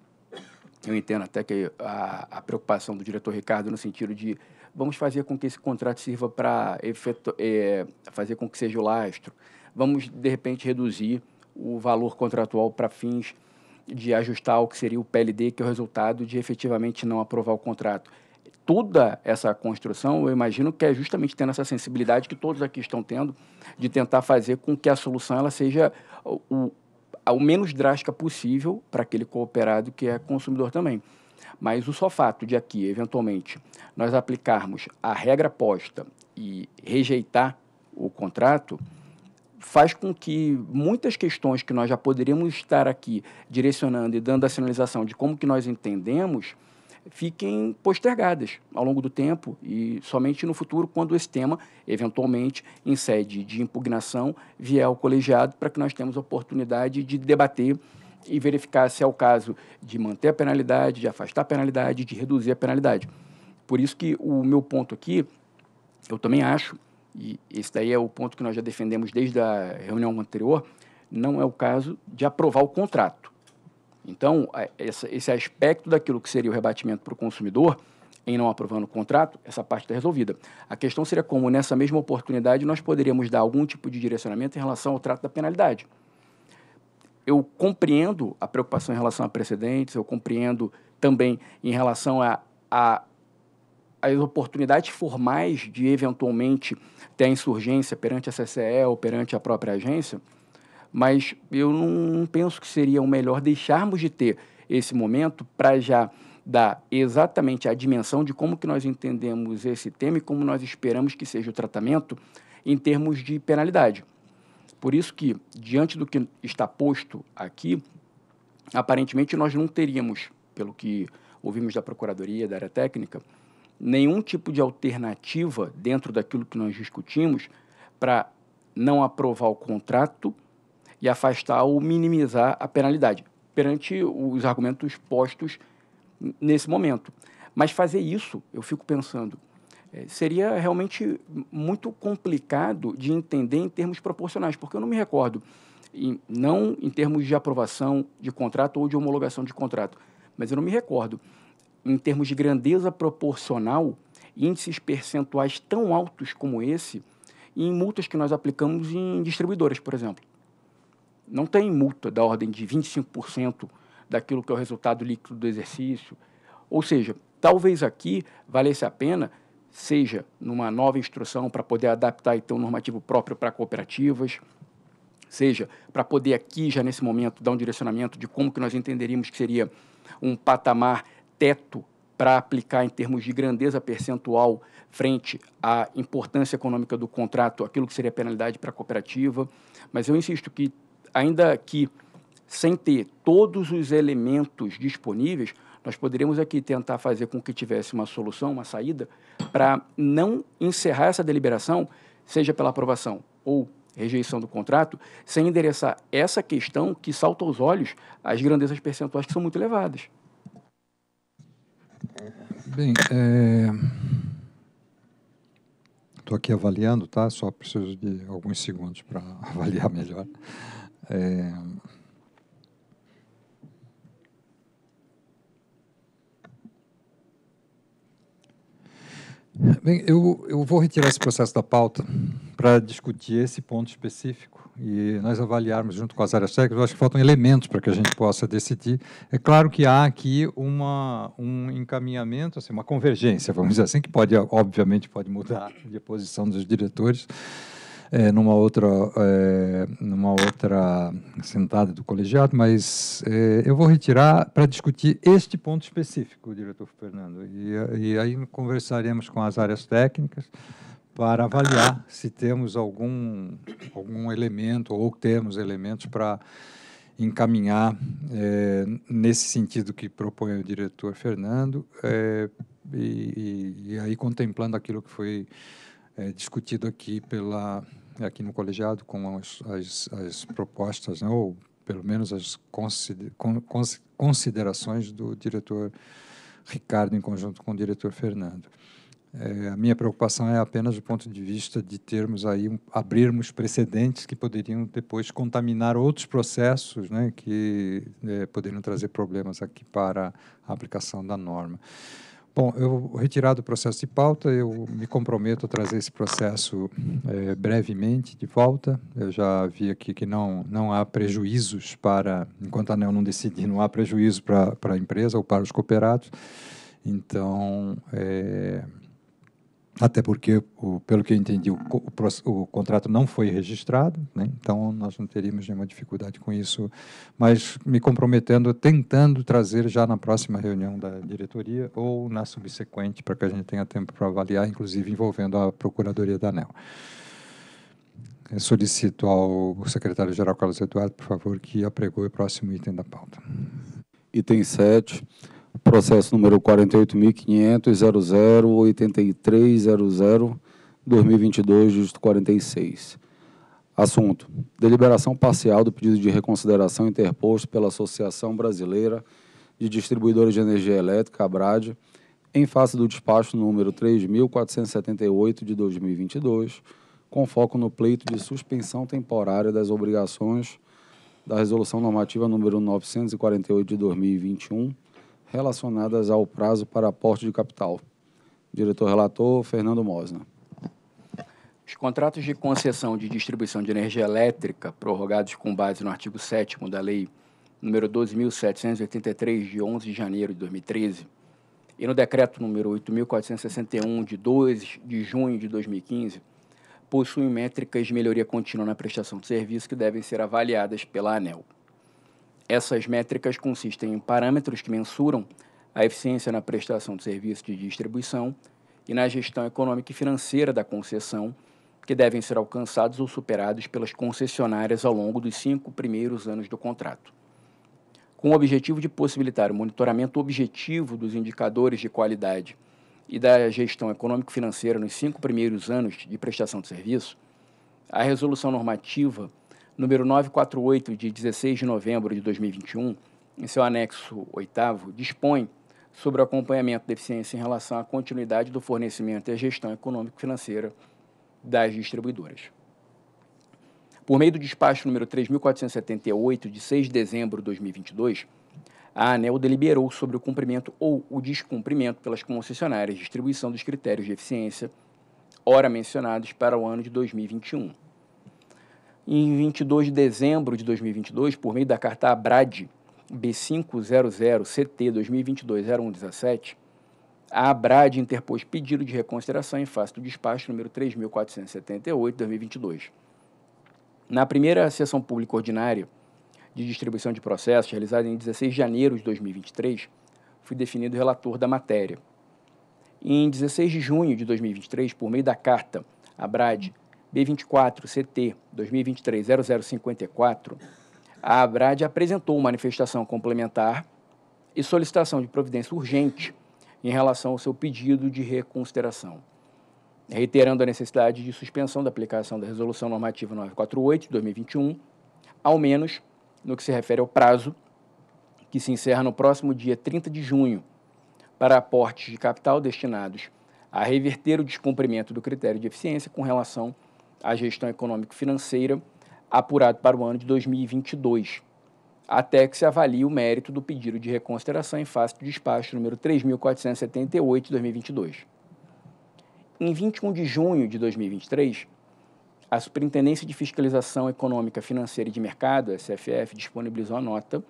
eu entendo até que a, a, preocupação do diretor Ricardo no sentido de vamos fazer com que esse contrato sirva para é, fazer com que seja o lastro, vamos de repente reduzir o valor contratual para fins de ajustar o que seria o PLD, que é o resultado de efetivamente não aprovar o contrato toda essa construção, eu imagino que é justamente tendo essa sensibilidade que todos aqui estão tendo de tentar fazer com que a solução ela seja o, o menos drástica possível para aquele cooperado que é consumidor também. Mas o só fato de aqui, eventualmente, nós aplicarmos a regra posta e rejeitar o contrato, faz com que muitas questões que nós já poderíamos estar aqui direcionando e dando a sinalização de como que nós entendemos, fiquem postergadas ao longo do tempo e somente no futuro, quando esse tema, eventualmente, em sede de impugnação, vier ao colegiado para que nós tenhamos a oportunidade de debater e verificar se é o caso de manter a penalidade, de afastar a penalidade, de reduzir a penalidade. Por isso que o meu ponto aqui, eu também acho, e esse daí é o ponto que nós já defendemos desde a reunião anterior, não é o caso de aprovar o contrato então, é, esse aspecto daquilo que seria o rebatimento para o consumidor, em não aprovando o contrato, essa parte está resolvida. A questão seria como, nessa mesma oportunidade, nós poderíamos dar algum tipo de direcionamento em relação ao trato da penalidade. Eu compreendo a preocupação em relação a precedentes, eu compreendo também em relação a, a as oportunidades formais de eventualmente ter a insurgência perante a CCE ou perante a própria agência, mas eu não penso que seria o melhor deixarmos de ter esse momento para já dar exatamente a dimensão de como que nós entendemos esse tema e como nós esperamos que seja o tratamento em termos de penalidade. Por isso que, diante do que está posto aqui, aparentemente nós não teríamos, pelo que ouvimos da Procuradoria, da área técnica, nenhum tipo de alternativa dentro daquilo que nós discutimos para não aprovar o contrato e afastar ou minimizar a penalidade, perante os argumentos postos nesse momento. Mas fazer isso, eu fico pensando, eh, seria realmente muito complicado de entender em termos proporcionais, porque eu não me recordo, em, não em termos de aprovação de contrato ou de homologação de contrato, mas eu não me recordo, em termos de grandeza proporcional, índices percentuais tão altos como esse em multas que nós aplicamos em distribuidoras, por exemplo não tem multa da ordem de 25% daquilo que é o resultado líquido do exercício. Ou seja, talvez aqui valesse a pena, seja numa nova instrução para poder adaptar então o normativo próprio para cooperativas, seja para poder aqui já nesse momento dar um direcionamento de como que nós entenderíamos que seria um patamar teto para aplicar em termos de grandeza percentual frente à importância econômica do contrato, aquilo que seria penalidade para a cooperativa. Mas eu insisto que ainda que sem ter todos os elementos disponíveis, nós poderíamos aqui tentar fazer com que tivesse uma solução, uma saída, para não encerrar essa deliberação, seja pela aprovação ou rejeição do contrato, sem endereçar essa questão que salta aos olhos as grandezas percentuais que são muito elevadas. Bem, estou é... aqui avaliando, tá? Só preciso de alguns segundos para avaliar melhor. É... Bem, eu, eu vou retirar esse processo da pauta para discutir esse ponto específico e nós avaliarmos junto com as áreas técnicas. Eu acho que faltam elementos para que a gente possa decidir. É claro que há aqui uma, um encaminhamento, assim, uma convergência, vamos dizer assim, que pode, obviamente, pode mudar de posição dos diretores, é, numa outra é, numa outra sentada do colegiado, mas é, eu vou retirar para discutir este ponto específico, diretor Fernando, e, e aí conversaremos com as áreas técnicas para avaliar se temos algum algum elemento ou temos elementos para encaminhar é, nesse sentido que propõe o diretor Fernando, é, e, e, aí contemplando aquilo que foi é, discutido aqui pela, aqui no colegiado com as, as, as propostas, né, ou pelo menos as considerações do diretor Ricardo em conjunto com o diretor Fernando. É, a minha preocupação é apenas do ponto de vista de termos aí um, abrirmos precedentes que poderiam depois contaminar outros processos, né, que é, poderiam trazer problemas aqui para a aplicação da norma. Bom, eu retirar do processo de pauta, eu me comprometo a trazer esse processo é, brevemente de volta. Eu já vi aqui que não, não há prejuízos para, enquanto a ANEL não decidir, não há prejuízo para a empresa ou para os cooperados. Então, é, até porque, o, pelo que eu entendi, o, o, o contrato não foi registrado, né? então nós não teríamos nenhuma dificuldade com isso, mas me comprometendo, tentando trazer já na próxima reunião da diretoria ou na subsequente, para que a gente tenha tempo para avaliar, inclusive envolvendo a Procuradoria da ANEL. Eu solicito ao secretário-geral Carlos Eduardo, por favor, que apregoe o próximo item da pauta. Item 7 processo número 48.500.00.83.00.2022, justo 46. Assunto: deliberação parcial do pedido de reconsideração interposto pela Associação Brasileira de Distribuidores de Energia Elétrica, ABRAD, em face do despacho número 3.478 de 2022, com foco no pleito de suspensão temporária das obrigações da Resolução Normativa número 948 de 2021 relacionadas ao prazo para aporte de capital. Diretor-relator, Fernando Mosna. Os contratos de concessão de distribuição de energia elétrica, prorrogados com base no artigo 7 da Lei nº 12.783, de 11 de janeiro de 2013, e no Decreto nº 8.461, de 12 de junho de 2015, possuem métricas de melhoria contínua na prestação de serviço que devem ser avaliadas pela ANEL. Essas métricas consistem em parâmetros que mensuram a eficiência na prestação de serviço de distribuição e na gestão econômica e financeira da concessão, que devem ser alcançados ou superados pelas concessionárias ao longo dos cinco primeiros anos do contrato. Com o objetivo de possibilitar o monitoramento objetivo dos indicadores de qualidade e da gestão econômico-financeira nos cinco primeiros anos de prestação de serviço, a resolução normativa número 948, de 16 de novembro de 2021, em seu anexo 8, dispõe sobre o acompanhamento da eficiência em relação à continuidade do fornecimento e à gestão econômico-financeira das distribuidoras. Por meio do despacho número 3.478, de 6 de dezembro de 2022, a ANEL deliberou sobre o cumprimento ou o descumprimento pelas concessionárias de distribuição dos critérios de eficiência, ora mencionados para o ano de 2021 em 22 de dezembro de 2022, por meio da carta ABRAD B500CT 2022-0117, a ABRAD interpôs pedido de reconsideração em face do despacho número 3478-2022. Na primeira sessão pública ordinária de distribuição de processos, realizada em 16 de janeiro de 2023, fui definido relator da matéria. Em 16 de junho de 2023, por meio da carta ABRAD B24CT 2023-0054, a ABRAD apresentou manifestação complementar e solicitação de providência urgente em relação ao seu pedido de reconsideração, reiterando a necessidade de suspensão da aplicação da Resolução Normativa 948 de 2021, ao menos no que se refere ao prazo que se encerra no próximo dia 30 de junho para aportes de capital destinados a reverter o descumprimento do critério de eficiência com relação a gestão econômico-financeira, apurado para o ano de 2022, até que se avalie o mérito do pedido de reconsideração em face do despacho número 3.478 de 2022. Em 21 de junho de 2023, a Superintendência de Fiscalização Econômica, Financeira e de Mercado, SFF, disponibilizou a nota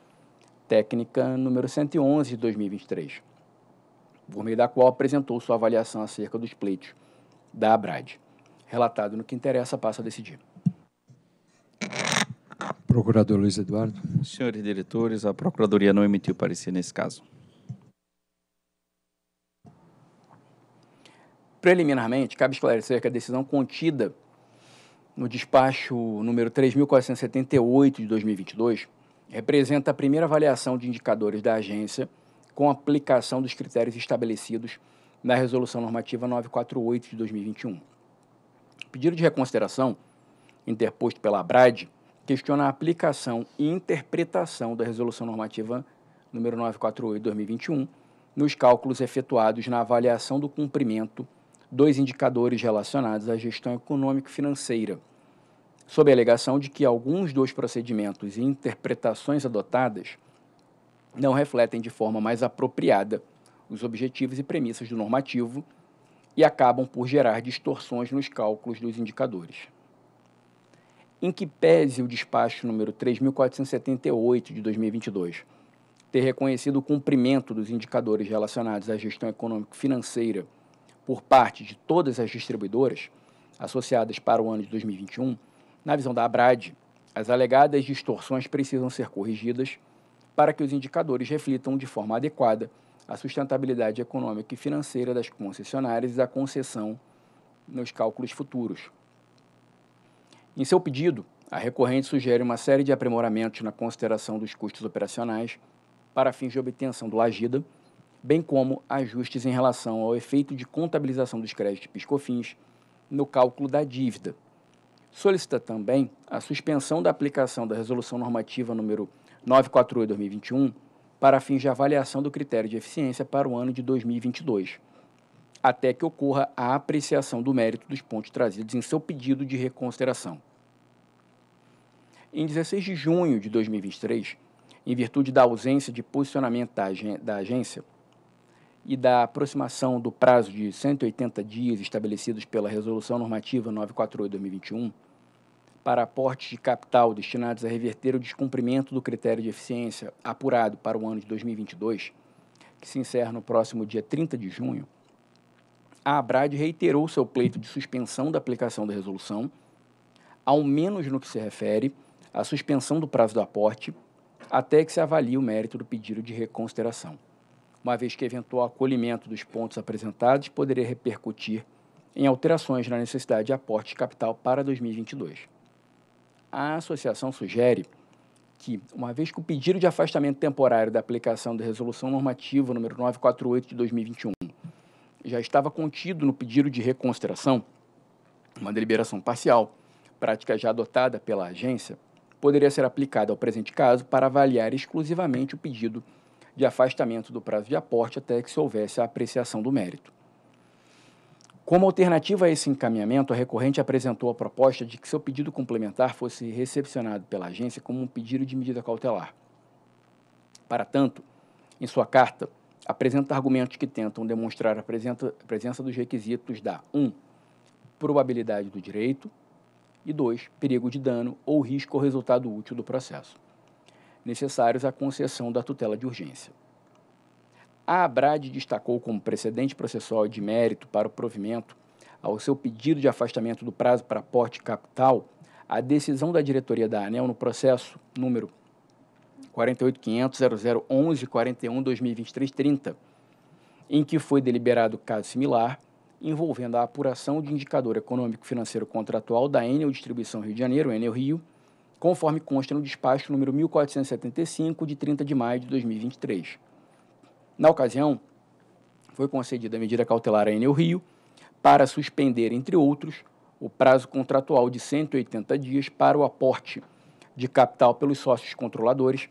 técnica número 111 de 2023, por meio da qual apresentou sua avaliação acerca dos pleitos da ABRAD relatado no que interessa passa a decidir. Procurador Luiz Eduardo. Senhores diretores, a Procuradoria não emitiu parecer nesse caso. Preliminarmente, cabe esclarecer que a decisão contida no despacho número 3.478 de 2022 representa a primeira avaliação de indicadores da agência com aplicação dos critérios estabelecidos na Resolução Normativa 948 de 2021 pedido de reconsideração, interposto pela ABRAD, questiona a aplicação e interpretação da Resolução Normativa número 948/2021 nos cálculos efetuados na avaliação do cumprimento dos indicadores relacionados à gestão econômico financeira, sob a alegação de que alguns dos procedimentos e interpretações adotadas não refletem de forma mais apropriada os objetivos e premissas do normativo e acabam por gerar distorções nos cálculos dos indicadores. Em que pese o despacho número 3478 de 2022 ter reconhecido o cumprimento dos indicadores relacionados à gestão econômico financeira por parte de todas as distribuidoras associadas para o ano de 2021, na visão da ABRAD, as alegadas distorções precisam ser corrigidas para que os indicadores reflitam de forma adequada a sustentabilidade econômica e financeira das concessionárias e da concessão nos cálculos futuros. Em seu pedido, a recorrente sugere uma série de aprimoramentos na consideração dos custos operacionais para fins de obtenção do Lagida, bem como ajustes em relação ao efeito de contabilização dos créditos piscofins no cálculo da dívida. Solicita também a suspensão da aplicação da Resolução Normativa número 948/2021 para fins de avaliação do critério de eficiência para o ano de 2022, até que ocorra a apreciação do mérito dos pontos trazidos em seu pedido de reconsideração. Em 16 de junho de 2023, em virtude da ausência de posicionamento da, agência e da aproximação do prazo de 180 dias estabelecidos pela Resolução Normativa 948-2021, para aportes de capital destinados a reverter o descumprimento do critério de eficiência apurado para o ano de 2022, que se encerra no próximo dia 30 de junho, a ABRAD reiterou seu pleito de suspensão da aplicação da resolução, ao menos no que se refere à suspensão do prazo do aporte, até que se avalie o mérito do pedido de reconsideração, uma vez que eventual acolhimento dos pontos apresentados poderia repercutir em alterações na necessidade de aporte de capital para 2022 a associação sugere que, uma vez que o pedido de afastamento temporário da aplicação da Resolução Normativa número 948 de 2021 já estava contido no pedido de reconsideração, uma deliberação parcial, prática já adotada pela agência, poderia ser aplicada ao presente caso para avaliar exclusivamente o pedido de afastamento do prazo de aporte até que se houvesse a apreciação do mérito. Como alternativa a esse encaminhamento, a recorrente apresentou a proposta de que seu pedido complementar fosse recepcionado pela agência como um pedido de medida cautelar. Para tanto, em sua carta, apresenta argumentos que tentam demonstrar a presença dos requisitos da 1. Um, probabilidade do direito e 2. perigo de dano ou risco ao resultado útil do processo, necessários à concessão da tutela de urgência. A ABRAD destacou como precedente processual de mérito para o provimento ao seu pedido de afastamento do prazo para porte capital a decisão da diretoria da ANEL no processo número 48.500.0011.41.2023.30, em que foi deliberado caso similar envolvendo a apuração de indicador econômico financeiro contratual da Enel Distribuição Rio de Janeiro, Enel Rio, conforme consta no despacho número 1475 de 30 de maio de 2023. Na ocasião, foi concedida a medida cautelar à Enel Rio para suspender, entre outros, o prazo contratual de 180 dias para o aporte de capital pelos sócios controladores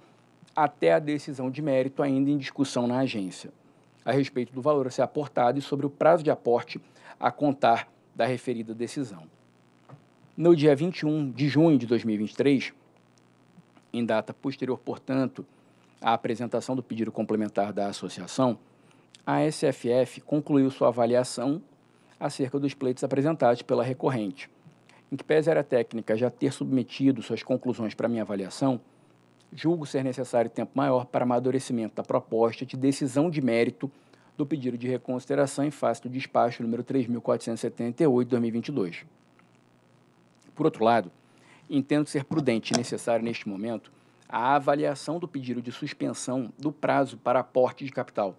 até a decisão de mérito ainda em discussão na agência, a respeito do valor a ser aportado e sobre o prazo de aporte a contar da referida decisão. No dia 21 de junho de 2023, em data posterior, portanto, a apresentação do pedido complementar da associação, a SFF concluiu sua avaliação acerca dos pleitos apresentados pela recorrente. Em que pese a área técnica já ter submetido suas conclusões para minha avaliação, julgo ser necessário tempo maior para amadurecimento da proposta de decisão de mérito do pedido de reconsideração em face do despacho número 3.478-2022. Por outro lado, entendo ser prudente e necessário neste momento a avaliação do pedido de suspensão do prazo para aporte de capital.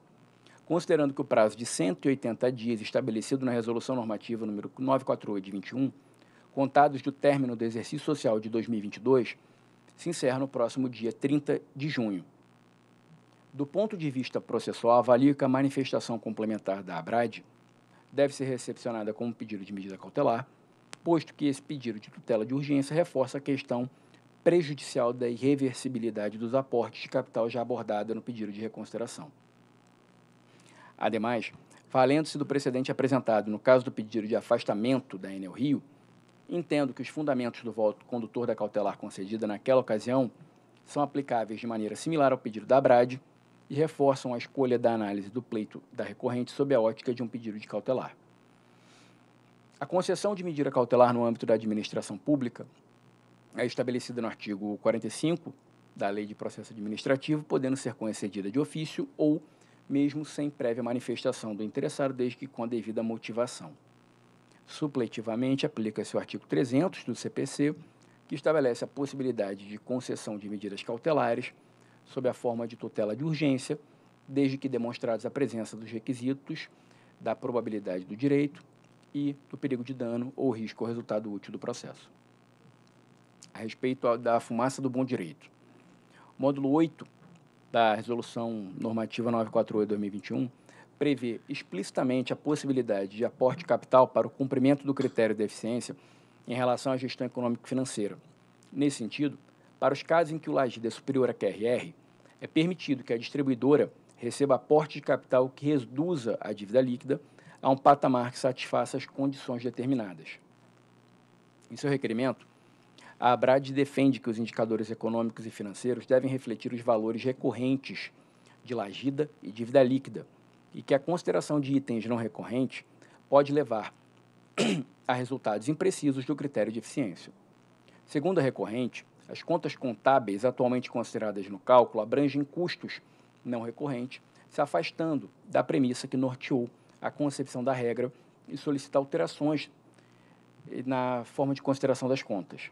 Considerando que o prazo de 180 dias estabelecido na Resolução Normativa número 948 de 21, contados do término do exercício social de 2022, se encerra no próximo dia 30 de junho. Do ponto de vista processual, avalio que a manifestação complementar da ABRAD deve ser recepcionada como pedido de medida cautelar, posto que esse pedido de tutela de urgência reforça a questão prejudicial da irreversibilidade dos aportes de capital já abordada no pedido de reconsideração. Ademais, valendo-se do precedente apresentado no caso do pedido de afastamento da Enel Rio, entendo que os fundamentos do voto condutor da cautelar concedida naquela ocasião são aplicáveis de maneira similar ao pedido da Abrad e reforçam a escolha da análise do pleito da recorrente sob a ótica de um pedido de cautelar. A concessão de medida cautelar no âmbito da administração pública é estabelecida no artigo 45 da Lei de Processo Administrativo, podendo ser concedida de ofício ou mesmo sem prévia manifestação do interessado, desde que com a devida motivação. Supletivamente, aplica-se o artigo 300 do CPC, que estabelece a possibilidade de concessão de medidas cautelares sob a forma de tutela de urgência, desde que demonstrados a presença dos requisitos da probabilidade do direito e do perigo de dano ou risco ao resultado útil do processo a respeito da fumaça do bom direito. Módulo 8 da Resolução Normativa 948-2021 prevê explicitamente a possibilidade de aporte de capital para o cumprimento do critério de eficiência em relação à gestão econômico-financeira. Nesse sentido, para os casos em que o lagido é superior a QRR, é permitido que a distribuidora receba aporte de capital que reduza a dívida líquida a um patamar que satisfaça as condições determinadas. Em seu requerimento, a ABRAD defende que os indicadores econômicos e financeiros devem refletir os valores recorrentes de lagida e dívida líquida e que a consideração de itens não recorrentes pode levar a resultados imprecisos do critério de eficiência. Segundo a recorrente, as contas contábeis atualmente consideradas no cálculo abrangem custos não recorrentes, se afastando da premissa que norteou a concepção da regra e solicita alterações na forma de consideração das contas.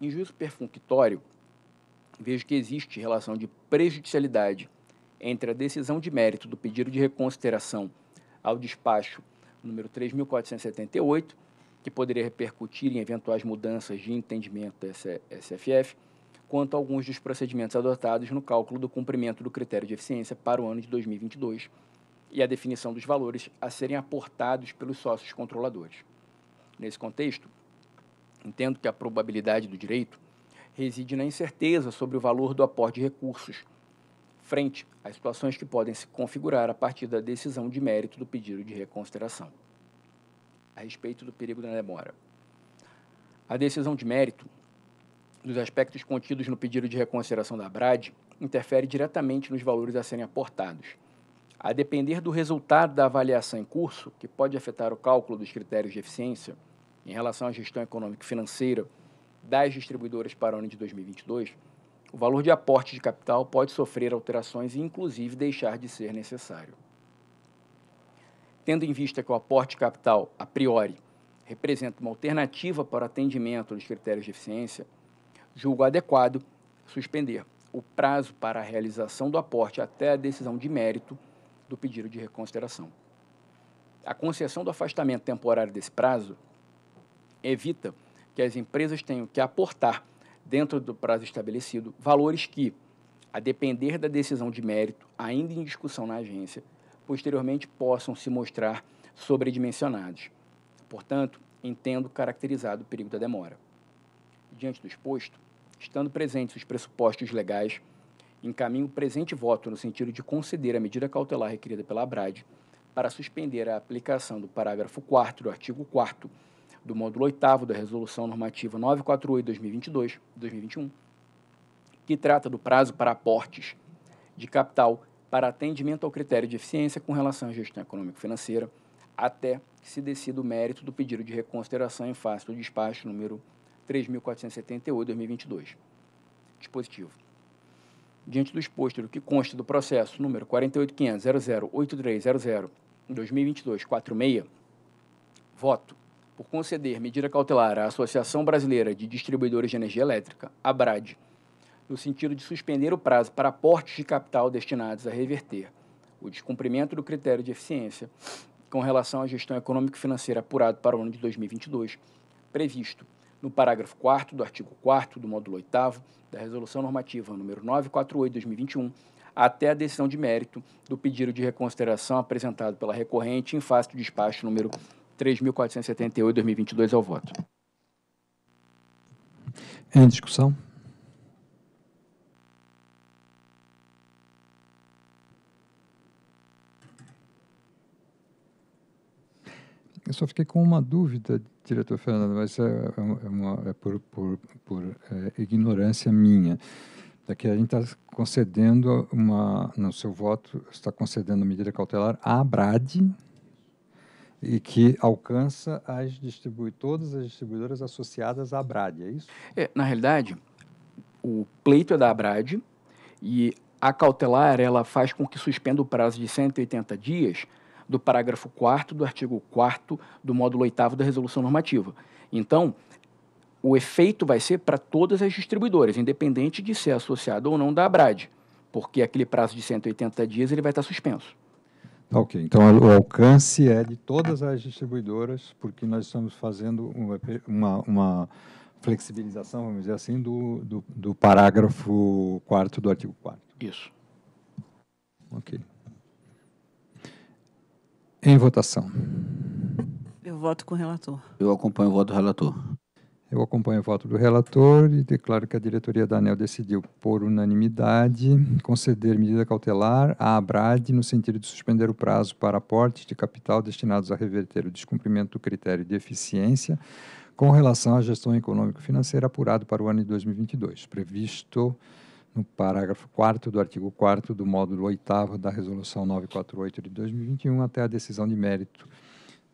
Em juízo perfunctório, vejo que existe relação de prejudicialidade entre a decisão de mérito do pedido de reconsideração ao despacho número 3478, que poderia repercutir em eventuais mudanças de entendimento da SFF, quanto a alguns dos procedimentos adotados no cálculo do cumprimento do critério de eficiência para o ano de 2022 e a definição dos valores a serem aportados pelos sócios controladores. Nesse contexto, Entendo que a probabilidade do direito reside na incerteza sobre o valor do aporte de recursos, frente às situações que podem se configurar a partir da decisão de mérito do pedido de reconsideração. A respeito do perigo da demora. A decisão de mérito dos aspectos contidos no pedido de reconsideração da BRAD interfere diretamente nos valores a serem aportados. A depender do resultado da avaliação em curso, que pode afetar o cálculo dos critérios de eficiência, em relação à gestão econômica e financeira das distribuidoras para o ano de 2022, o valor de aporte de capital pode sofrer alterações e, inclusive, deixar de ser necessário. Tendo em vista que o aporte de capital, a priori, representa uma alternativa para atendimento dos critérios de eficiência, julgo adequado suspender o prazo para a realização do aporte até a decisão de mérito do pedido de reconsideração. A concessão do afastamento temporário desse prazo evita que as empresas tenham que aportar, dentro do prazo estabelecido, valores que, a depender da decisão de mérito, ainda em discussão na agência, posteriormente possam se mostrar sobredimensionados. Portanto, entendo caracterizado o perigo da demora. Diante do exposto, estando presentes os pressupostos legais, encaminho o presente voto no sentido de conceder a medida cautelar requerida pela ABRAD para suspender a aplicação do parágrafo 4 do artigo 4 do módulo 8 da Resolução Normativa 948-2022, 2021, que trata do prazo para aportes de capital para atendimento ao critério de eficiência com relação à gestão econômico-financeira, até que se decida o mérito do pedido de reconsideração em face do despacho número 3.478-2022. Dispositivo. Diante do exposto do que consta do processo número 48500008300 2022 46, voto por conceder medida cautelar à Associação Brasileira de Distribuidores de Energia Elétrica, BRAD, no sentido de suspender o prazo para aportes de capital destinados a reverter o descumprimento do critério de eficiência com relação à gestão econômico-financeira apurado para o ano de 2022, previsto no parágrafo 4 do artigo 4 do módulo 8 da Resolução Normativa número 948/2021, até a decisão de mérito do pedido de reconsideração apresentado pela recorrente em face do despacho número 3.478, 2022 ao voto. Em discussão? Eu só fiquei com uma dúvida, diretor Fernando, mas é, é, uma, é, é por, por, por é, ignorância minha. É que a gente está concedendo uma, no seu voto, está concedendo medida cautelar à ABRAD, e que alcança as distribui todas as distribuidoras associadas à Abrad, é isso? É, na realidade, o pleito é da Abrad e a cautelar ela faz com que suspenda o prazo de 180 dias do parágrafo 4 do artigo 4 do módulo 8 da resolução normativa. Então, o efeito vai ser para todas as distribuidoras, independente de ser associado ou não da Abrad, porque aquele prazo de 180 dias ele vai estar suspenso. Ok, então o alcance é de todas as distribuidoras, porque nós estamos fazendo uma, uma flexibilização, vamos dizer assim, do, do, do parágrafo 4 do artigo 4. Isso. Ok. Em votação. Eu voto com o relator. Eu acompanho o voto do relator. Eu acompanho o voto do relator e declaro que a diretoria da ANEL decidiu, por unanimidade, conceder medida cautelar à ABRAD no sentido de suspender o prazo para aportes de capital destinados a reverter o descumprimento do critério de eficiência com relação à gestão econômico-financeira apurado para o ano de 2022, previsto no parágrafo 4 do artigo 4 do módulo 8 da Resolução 948 de 2021 até a decisão de mérito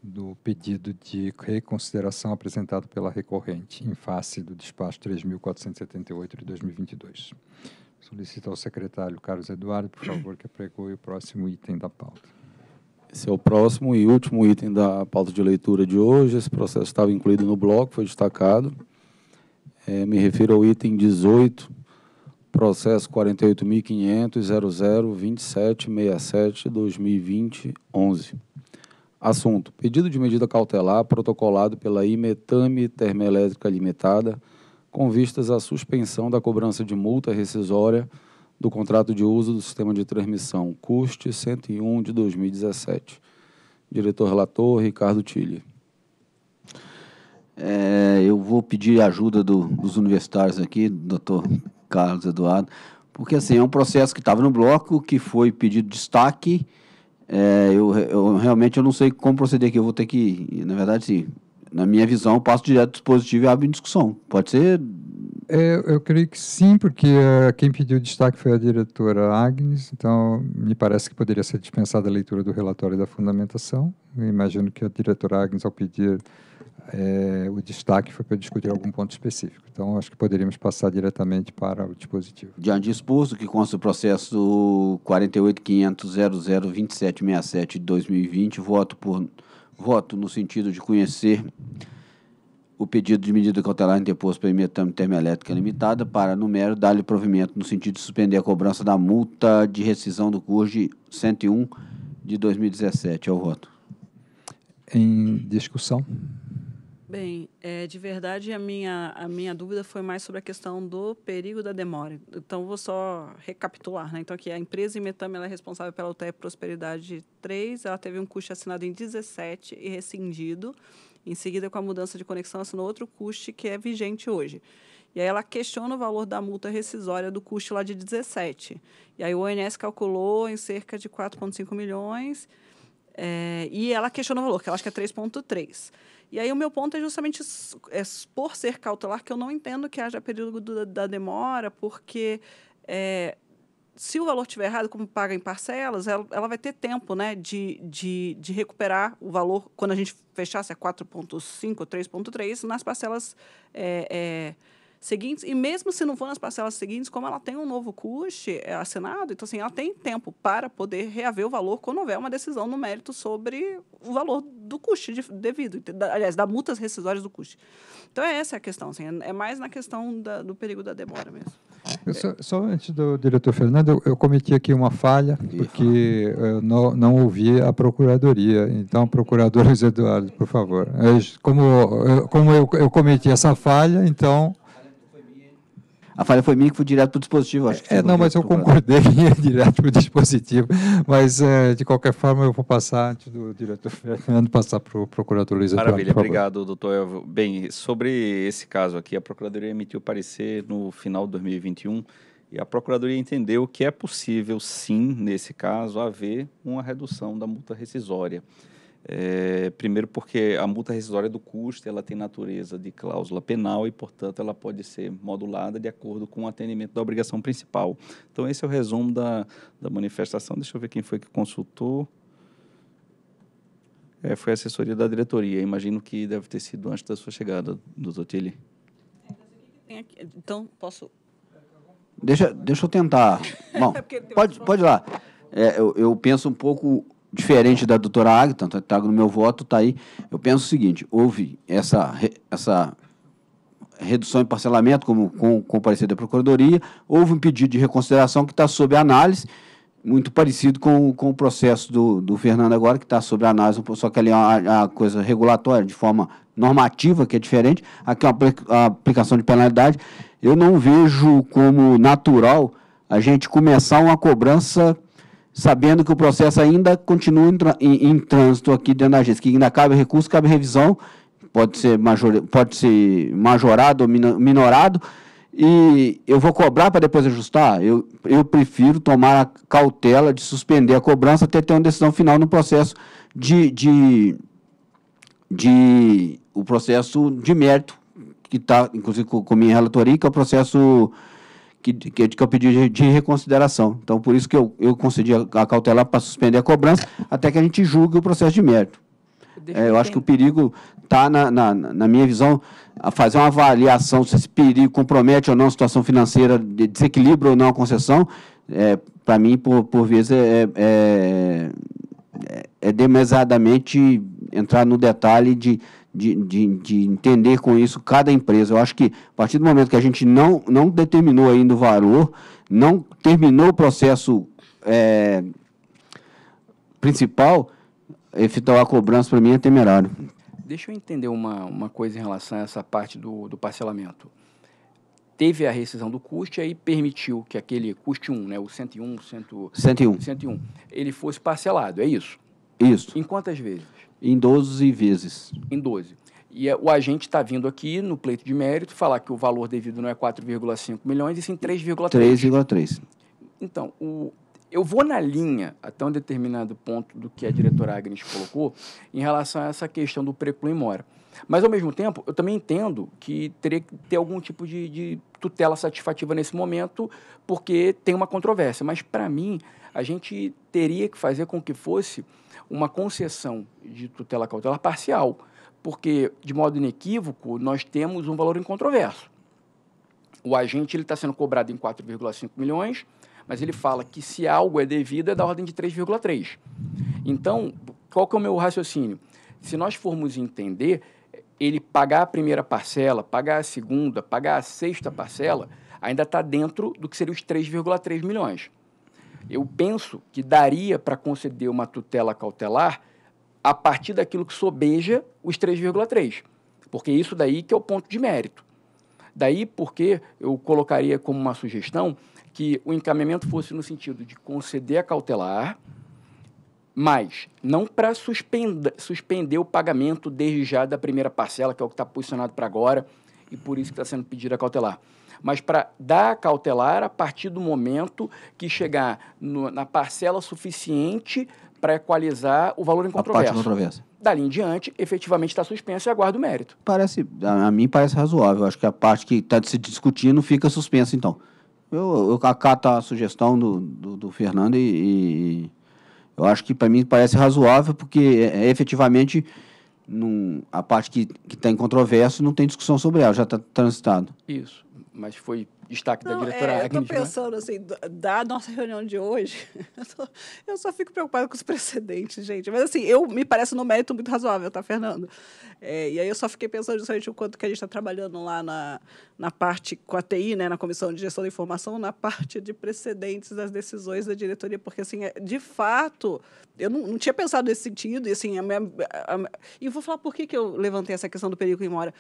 do pedido de reconsideração apresentado pela recorrente em face do despacho 3.478 de 2022. Solicito ao secretário Carlos Eduardo, por favor, que apregoe o próximo item da pauta. Esse é o próximo e último item da pauta de leitura de hoje. Esse processo estava incluído no bloco, foi destacado. É, me refiro ao item 18, processo 48.500.002767-2020-11. Assunto: pedido de medida cautelar protocolado pela Imetame Termoelétrica Limitada, com vistas à suspensão da cobrança de multa rescisória do contrato de uso do sistema de transmissão CUST 101 de 2017. Diretor relator Ricardo Tille. É, eu vou pedir a ajuda do, dos universitários aqui, doutor Carlos Eduardo, porque assim é um processo que estava no bloco, que foi pedido destaque é, eu, eu, realmente eu não sei como proceder aqui. Eu vou ter que, na verdade, sim. Na minha visão, eu passo direto do dispositivo e abro em discussão. Pode ser? É, eu creio que sim, porque uh, quem pediu destaque foi a diretora Agnes, então me parece que poderia ser dispensada a leitura do relatório da fundamentação. Eu imagino que a diretora Agnes, ao pedir é, o destaque foi para discutir algum ponto específico. Então, acho que poderíamos passar diretamente para o dispositivo. Diante exposto, que consta o processo 48.500.002767-2020, voto, por, voto no sentido de conhecer o pedido de medida cautelar interposto pela Imetama Termoelétrica Limitada para, no mero, dar-lhe provimento no sentido de suspender a cobrança da multa de rescisão do CURG 101 de 2017. É o voto. Em discussão. Bem, é, de verdade, a minha, a minha dúvida foi mais sobre a questão do perigo da demora. Então, vou só recapitular. Né? Então, aqui a empresa Imetama ela é responsável pela UTE Prosperidade 3. Ela teve um custo assinado em 17 e rescindido. Em seguida, com a mudança de conexão, assinou outro custo que é vigente hoje. E aí ela questiona o valor da multa rescisória do custo lá de 17. E aí o ONS calculou em cerca de 4,5 milhões. É, e ela questiona o valor, que ela acha que é 3,3 e aí o meu ponto é justamente é, por ser cautelar que eu não entendo que haja período do, da demora, porque é, se o valor estiver errado, como paga em parcelas, ela, ela vai ter tempo né, de, de, de, recuperar o valor quando a gente fechasse a 4,5 ou 3,3 nas parcelas. É, é seguintes, e mesmo se não for nas parcelas seguintes, como ela tem um novo custe é, assinado, então assim, ela tem tempo para poder reaver o valor quando houver uma decisão no mérito sobre o valor do custe de, devido, da, aliás, da multas rescisórias do custe. Então, é essa a questão, assim, é, é mais na questão da, do perigo da demora mesmo. Só, só, antes do diretor Fernando, eu, eu cometi aqui uma falha, porque não, não ouvi a procuradoria. Então, procurador José Eduardo, por favor. É como, como eu, eu cometi essa falha, então a falha foi minha que foi direto para o dispositivo, acho. É, não, mas eu concordei que ia direto para o dispositivo, mas é, de qualquer forma eu vou passar antes do diretor Fernando passar para o procurador Luiz Maravilha, Eduardo, obrigado, doutor Elvio. Bem, sobre esse caso aqui, a Procuradoria emitiu parecer no final de 2021 e a Procuradoria entendeu que é possível, sim, nesse caso, haver uma redução da multa rescisória. É, primeiro, porque a multa rescisória do custo ela tem natureza de cláusula penal e, portanto, ela pode ser modulada de acordo com o atendimento da obrigação principal. Então, esse é o resumo da, da manifestação. Deixa eu ver quem foi que consultou. É, foi a assessoria da diretoria. Imagino que deve ter sido antes da sua chegada, doutor Tilly. Então, posso. Deixa, deixa eu tentar. Bom, é pode, pode ir lá. É, eu, eu penso um pouco diferente da doutora Agatha, tanto é trago tá no meu voto, está aí. Eu penso o seguinte: houve essa, essa redução em parcelamento, como com, com o parecer da Procuradoria, houve um pedido de reconsideração que está sob análise, muito parecido com, com o processo do, do Fernando agora, que está sob análise, só que ali é, é uma, coisa regulatória, de forma normativa, que é diferente, aqui é uma aplicação de penalidade. Eu não vejo como natural a gente começar uma cobrança sabendo que o processo ainda continua em, em trânsito aqui dentro da agência, que ainda cabe recurso, cabe revisão, pode ser, major, pode ser majorado ou minorado, e eu vou cobrar para depois ajustar? Eu, eu prefiro tomar a cautela de suspender a cobrança até ter uma decisão final no processo de, de, de o processo de mérito, que está, inclusive, com, com minha relatoria, que é o processo que, que, que eu pedi de, de, reconsideração. Então, por isso que eu, eu concedi a, a para suspender a cobrança até que a gente julgue o processo de mérito. É, eu acho que o perigo está, na, na, na, minha visão, a fazer uma avaliação se esse perigo compromete ou não a situação financeira, de desequilíbrio ou não a concessão, é, para mim, por, por vezes, é, é, é, é demasiadamente entrar no detalhe de de, de, de, entender com isso cada empresa. Eu acho que a partir do momento que a gente não, não determinou ainda o valor, não terminou o processo é, principal, efetuar a cobrança para mim é temerário. Deixa eu entender uma, uma coisa em relação a essa parte do, do parcelamento. Teve a rescisão do custo e aí permitiu que aquele custo 1, né, o 101, 100, 101. 101, ele fosse parcelado, é isso? Isso. Em quantas vezes? Em 12 vezes. Em 12. E é, o agente está vindo aqui no pleito de mérito falar que o valor devido não é 4,5 milhões, e sim 3,3. 3,3. Então, o, eu vou na linha até um determinado ponto do que a diretora Agnes colocou em relação a essa questão do preclu e mora. Mas, ao mesmo tempo, eu também entendo que teria que ter algum tipo de, de tutela satisfativa nesse momento, porque tem uma controvérsia. Mas, para mim, a gente teria que fazer com que fosse uma concessão de tutela cautelar parcial, porque, de modo inequívoco, nós temos um valor incontroverso. O agente está sendo cobrado em 4,5 milhões, mas ele fala que se algo é devido é da ordem de 3,3. Então, qual que é o meu raciocínio? Se nós formos entender, ele pagar a primeira parcela, pagar a segunda, pagar a sexta parcela, ainda está dentro do que seria os 3,3 milhões eu penso que daria para conceder uma tutela cautelar a partir daquilo que sobeja os 3,3, porque é isso daí que é o ponto de mérito. Daí porque eu colocaria como uma sugestão que o encaminhamento fosse no sentido de conceder a cautelar, mas não para suspender, suspender o pagamento desde já da primeira parcela, que é o que está posicionado para agora, e por isso que está sendo pedida a cautelar mas para dar cautelar a partir do momento que chegar no, na parcela suficiente para equalizar o valor controvérsia. A parte controvérsia. Dali em diante, efetivamente está suspensa e aguarda o mérito. Parece, a, a mim parece razoável. Acho que a parte que está se discutindo fica suspensa, então. Eu, eu acato a sugestão do, do, do Fernando e, e, eu acho que para mim parece razoável, porque é, é, efetivamente num, a parte que está em controvérsia não tem discussão sobre ela, já está transitado. Isso mas foi destaque não, da diretora é, Agnes. Eu né? estou pensando né? assim, da nossa reunião de hoje, eu, tô, eu só fico preocupada com os precedentes, gente. Mas assim, eu me parece no mérito muito razoável, tá, Fernando? É, e aí eu só fiquei pensando justamente o quanto que a gente está trabalhando lá na, na parte com a TI, né, na Comissão de Gestão da Informação, na parte de precedentes das decisões da diretoria, porque assim, é, de fato, eu não, não tinha pensado nesse sentido, e assim, a minha, a, a, e vou falar por que, que eu levantei essa questão do perigo em mora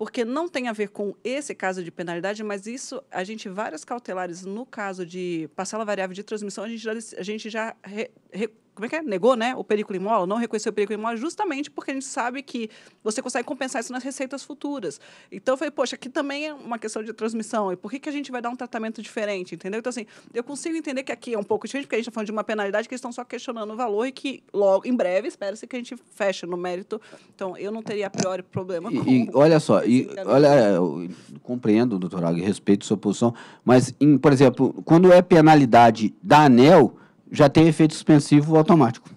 porque não tem a ver com esse caso de penalidade, mas isso, a gente, várias cautelares no caso de parcela variável de transmissão, a gente já, a gente já re, re, como é que é? Negou, né? O perigo imóvel, não reconheceu o perigo imóvel, justamente porque a gente sabe que você consegue compensar isso nas receitas futuras. Então eu falei, poxa, aqui também é uma questão de transmissão. E por que, que a gente vai dar um tratamento diferente? Entendeu? Então, assim, eu consigo entender que aqui é um pouco diferente, porque a gente está falando de uma penalidade que eles estão só questionando o valor e que logo, em breve, espera-se que a gente feche no mérito. Então, eu não teria a priori problema com. E, olha só, e, olha, é, eu compreendo, doutor Agui, respeito sua posição, mas, em, por exemplo, quando é penalidade da ANEL já tem efeito suspensivo automático.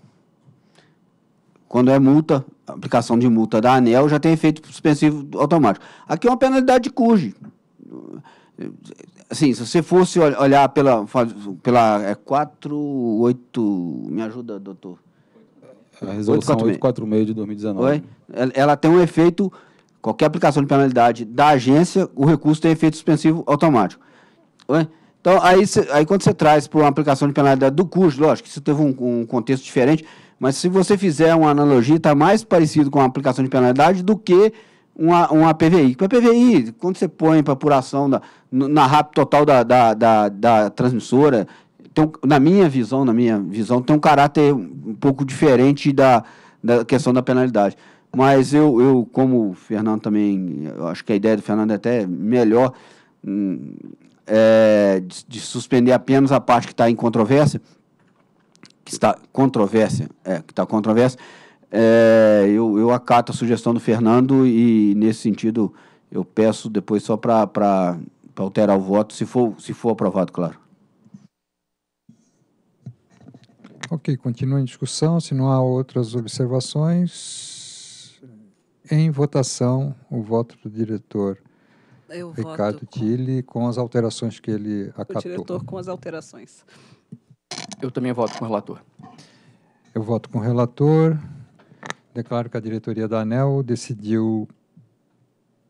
Quando é multa, aplicação de multa da ANEL, já tem efeito suspensivo automático. Aqui é uma penalidade de CURG. Assim, se você fosse olhar pela, pela é 48... Me ajuda, doutor. A resolução 846 de 2019. Oi? Ela tem um efeito... Qualquer aplicação de penalidade da agência, o recurso tem efeito suspensivo automático. Oi? Então, aí, cê, aí quando você traz para uma aplicação de penalidade do custo, lógico, isso teve um, um contexto diferente, mas se você fizer uma analogia, está mais parecido com a aplicação de penalidade do que uma, uma PVI. Para PVI, quando você põe para apuração da, na RAP total da, da, da, da transmissora, tem, na minha visão, na minha visão, tem um caráter um pouco diferente da, da questão da penalidade. Mas eu, eu, como o Fernando também, eu acho que a ideia do Fernando é até melhor, hum, é, de, de, suspender apenas a parte que está em controvérsia, que está controvérsia, é, que está controvérsia, é, eu, eu acato a sugestão do Fernando e nesse sentido eu peço depois só para alterar o voto, se for, se for aprovado, claro. Ok, continua em discussão. Se não há outras observações, em votação, o voto do diretor eu Ricardo voto com... com as alterações que ele acatou. O diretor com as alterações. Eu também voto com o relator. Eu voto com o relator. Declaro que a diretoria da ANEL decidiu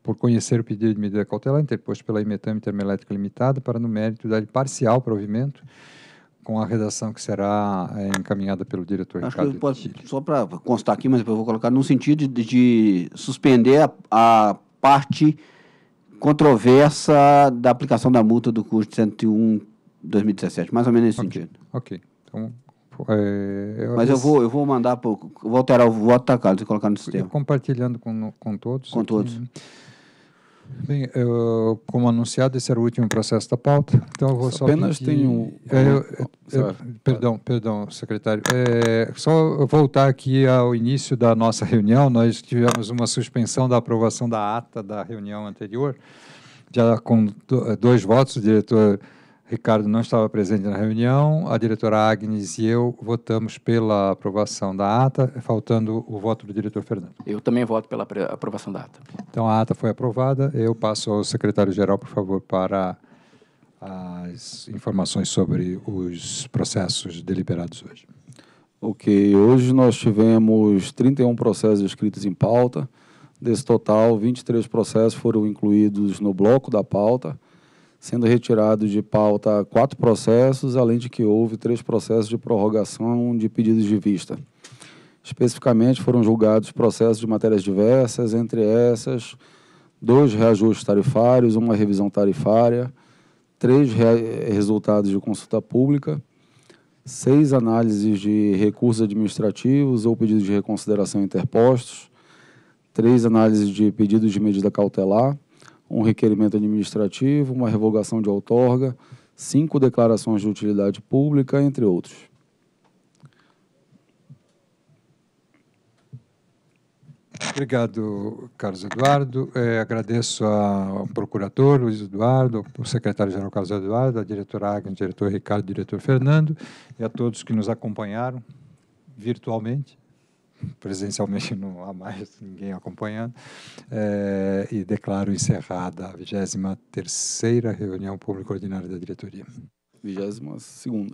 por conhecer o pedido de medida cautelar interposto pela Imetam Termoelétrica Limitada para, no mérito, dar parcial provimento com a redação que será é, encaminhada pelo diretor Acho Ricardo posso, Só para constar aqui, mas eu vou colocar no sentido de, de suspender a, a parte controversa da aplicação da multa do curso de 101 2017, mais ou menos nesse okay. sentido. Ok. Então, é, eu Mas eu vou, eu vou mandar, vou alterar o voto, tá, Carlos, e colocar no sistema. compartilhando com, com todos. Com aqui, todos. Bem, eu, como anunciado, esse era o último processo da pauta, então eu vou só, apenas pedir... tenho é, eu, ah, eu, perdão, perdão, secretário. É, só voltar aqui ao início da nossa reunião. Nós tivemos uma suspensão da aprovação da ata da reunião anterior, já com dois votos, o diretor Ricardo não estava presente na reunião, a diretora Agnes e eu votamos pela aprovação da ata, faltando o voto do diretor Fernando. Eu também voto pela aprovação da ata. Então a ata foi aprovada. Eu passo ao secretário-geral, por favor, para as informações sobre os processos deliberados hoje. Ok, hoje nós tivemos 31 processos escritos em pauta. Desse total, 23 processos foram incluídos no bloco da pauta sendo retirado de pauta quatro processos, além de que houve três processos de prorrogação de pedidos de vista. Especificamente foram julgados processos de matérias diversas, entre essas, dois reajustes tarifários, uma revisão tarifária, três re resultados de consulta pública, seis análises de recursos administrativos ou pedidos de reconsideração interpostos, três análises de pedidos de medida cautelar, um requerimento administrativo, uma revogação de outorga, cinco declarações de utilidade pública, entre outros. Obrigado, Carlos Eduardo. É, agradeço ao procurador Luiz Eduardo, ao secretário-geral Carlos Eduardo, à diretora Agnes, ao diretor Ricardo, ao diretor Fernando e a todos que nos acompanharam virtualmente. presencialmente não há mais ninguém acompanhando, é, e declaro encerrada a 23 reunião pública ordinária da diretoria. 22 22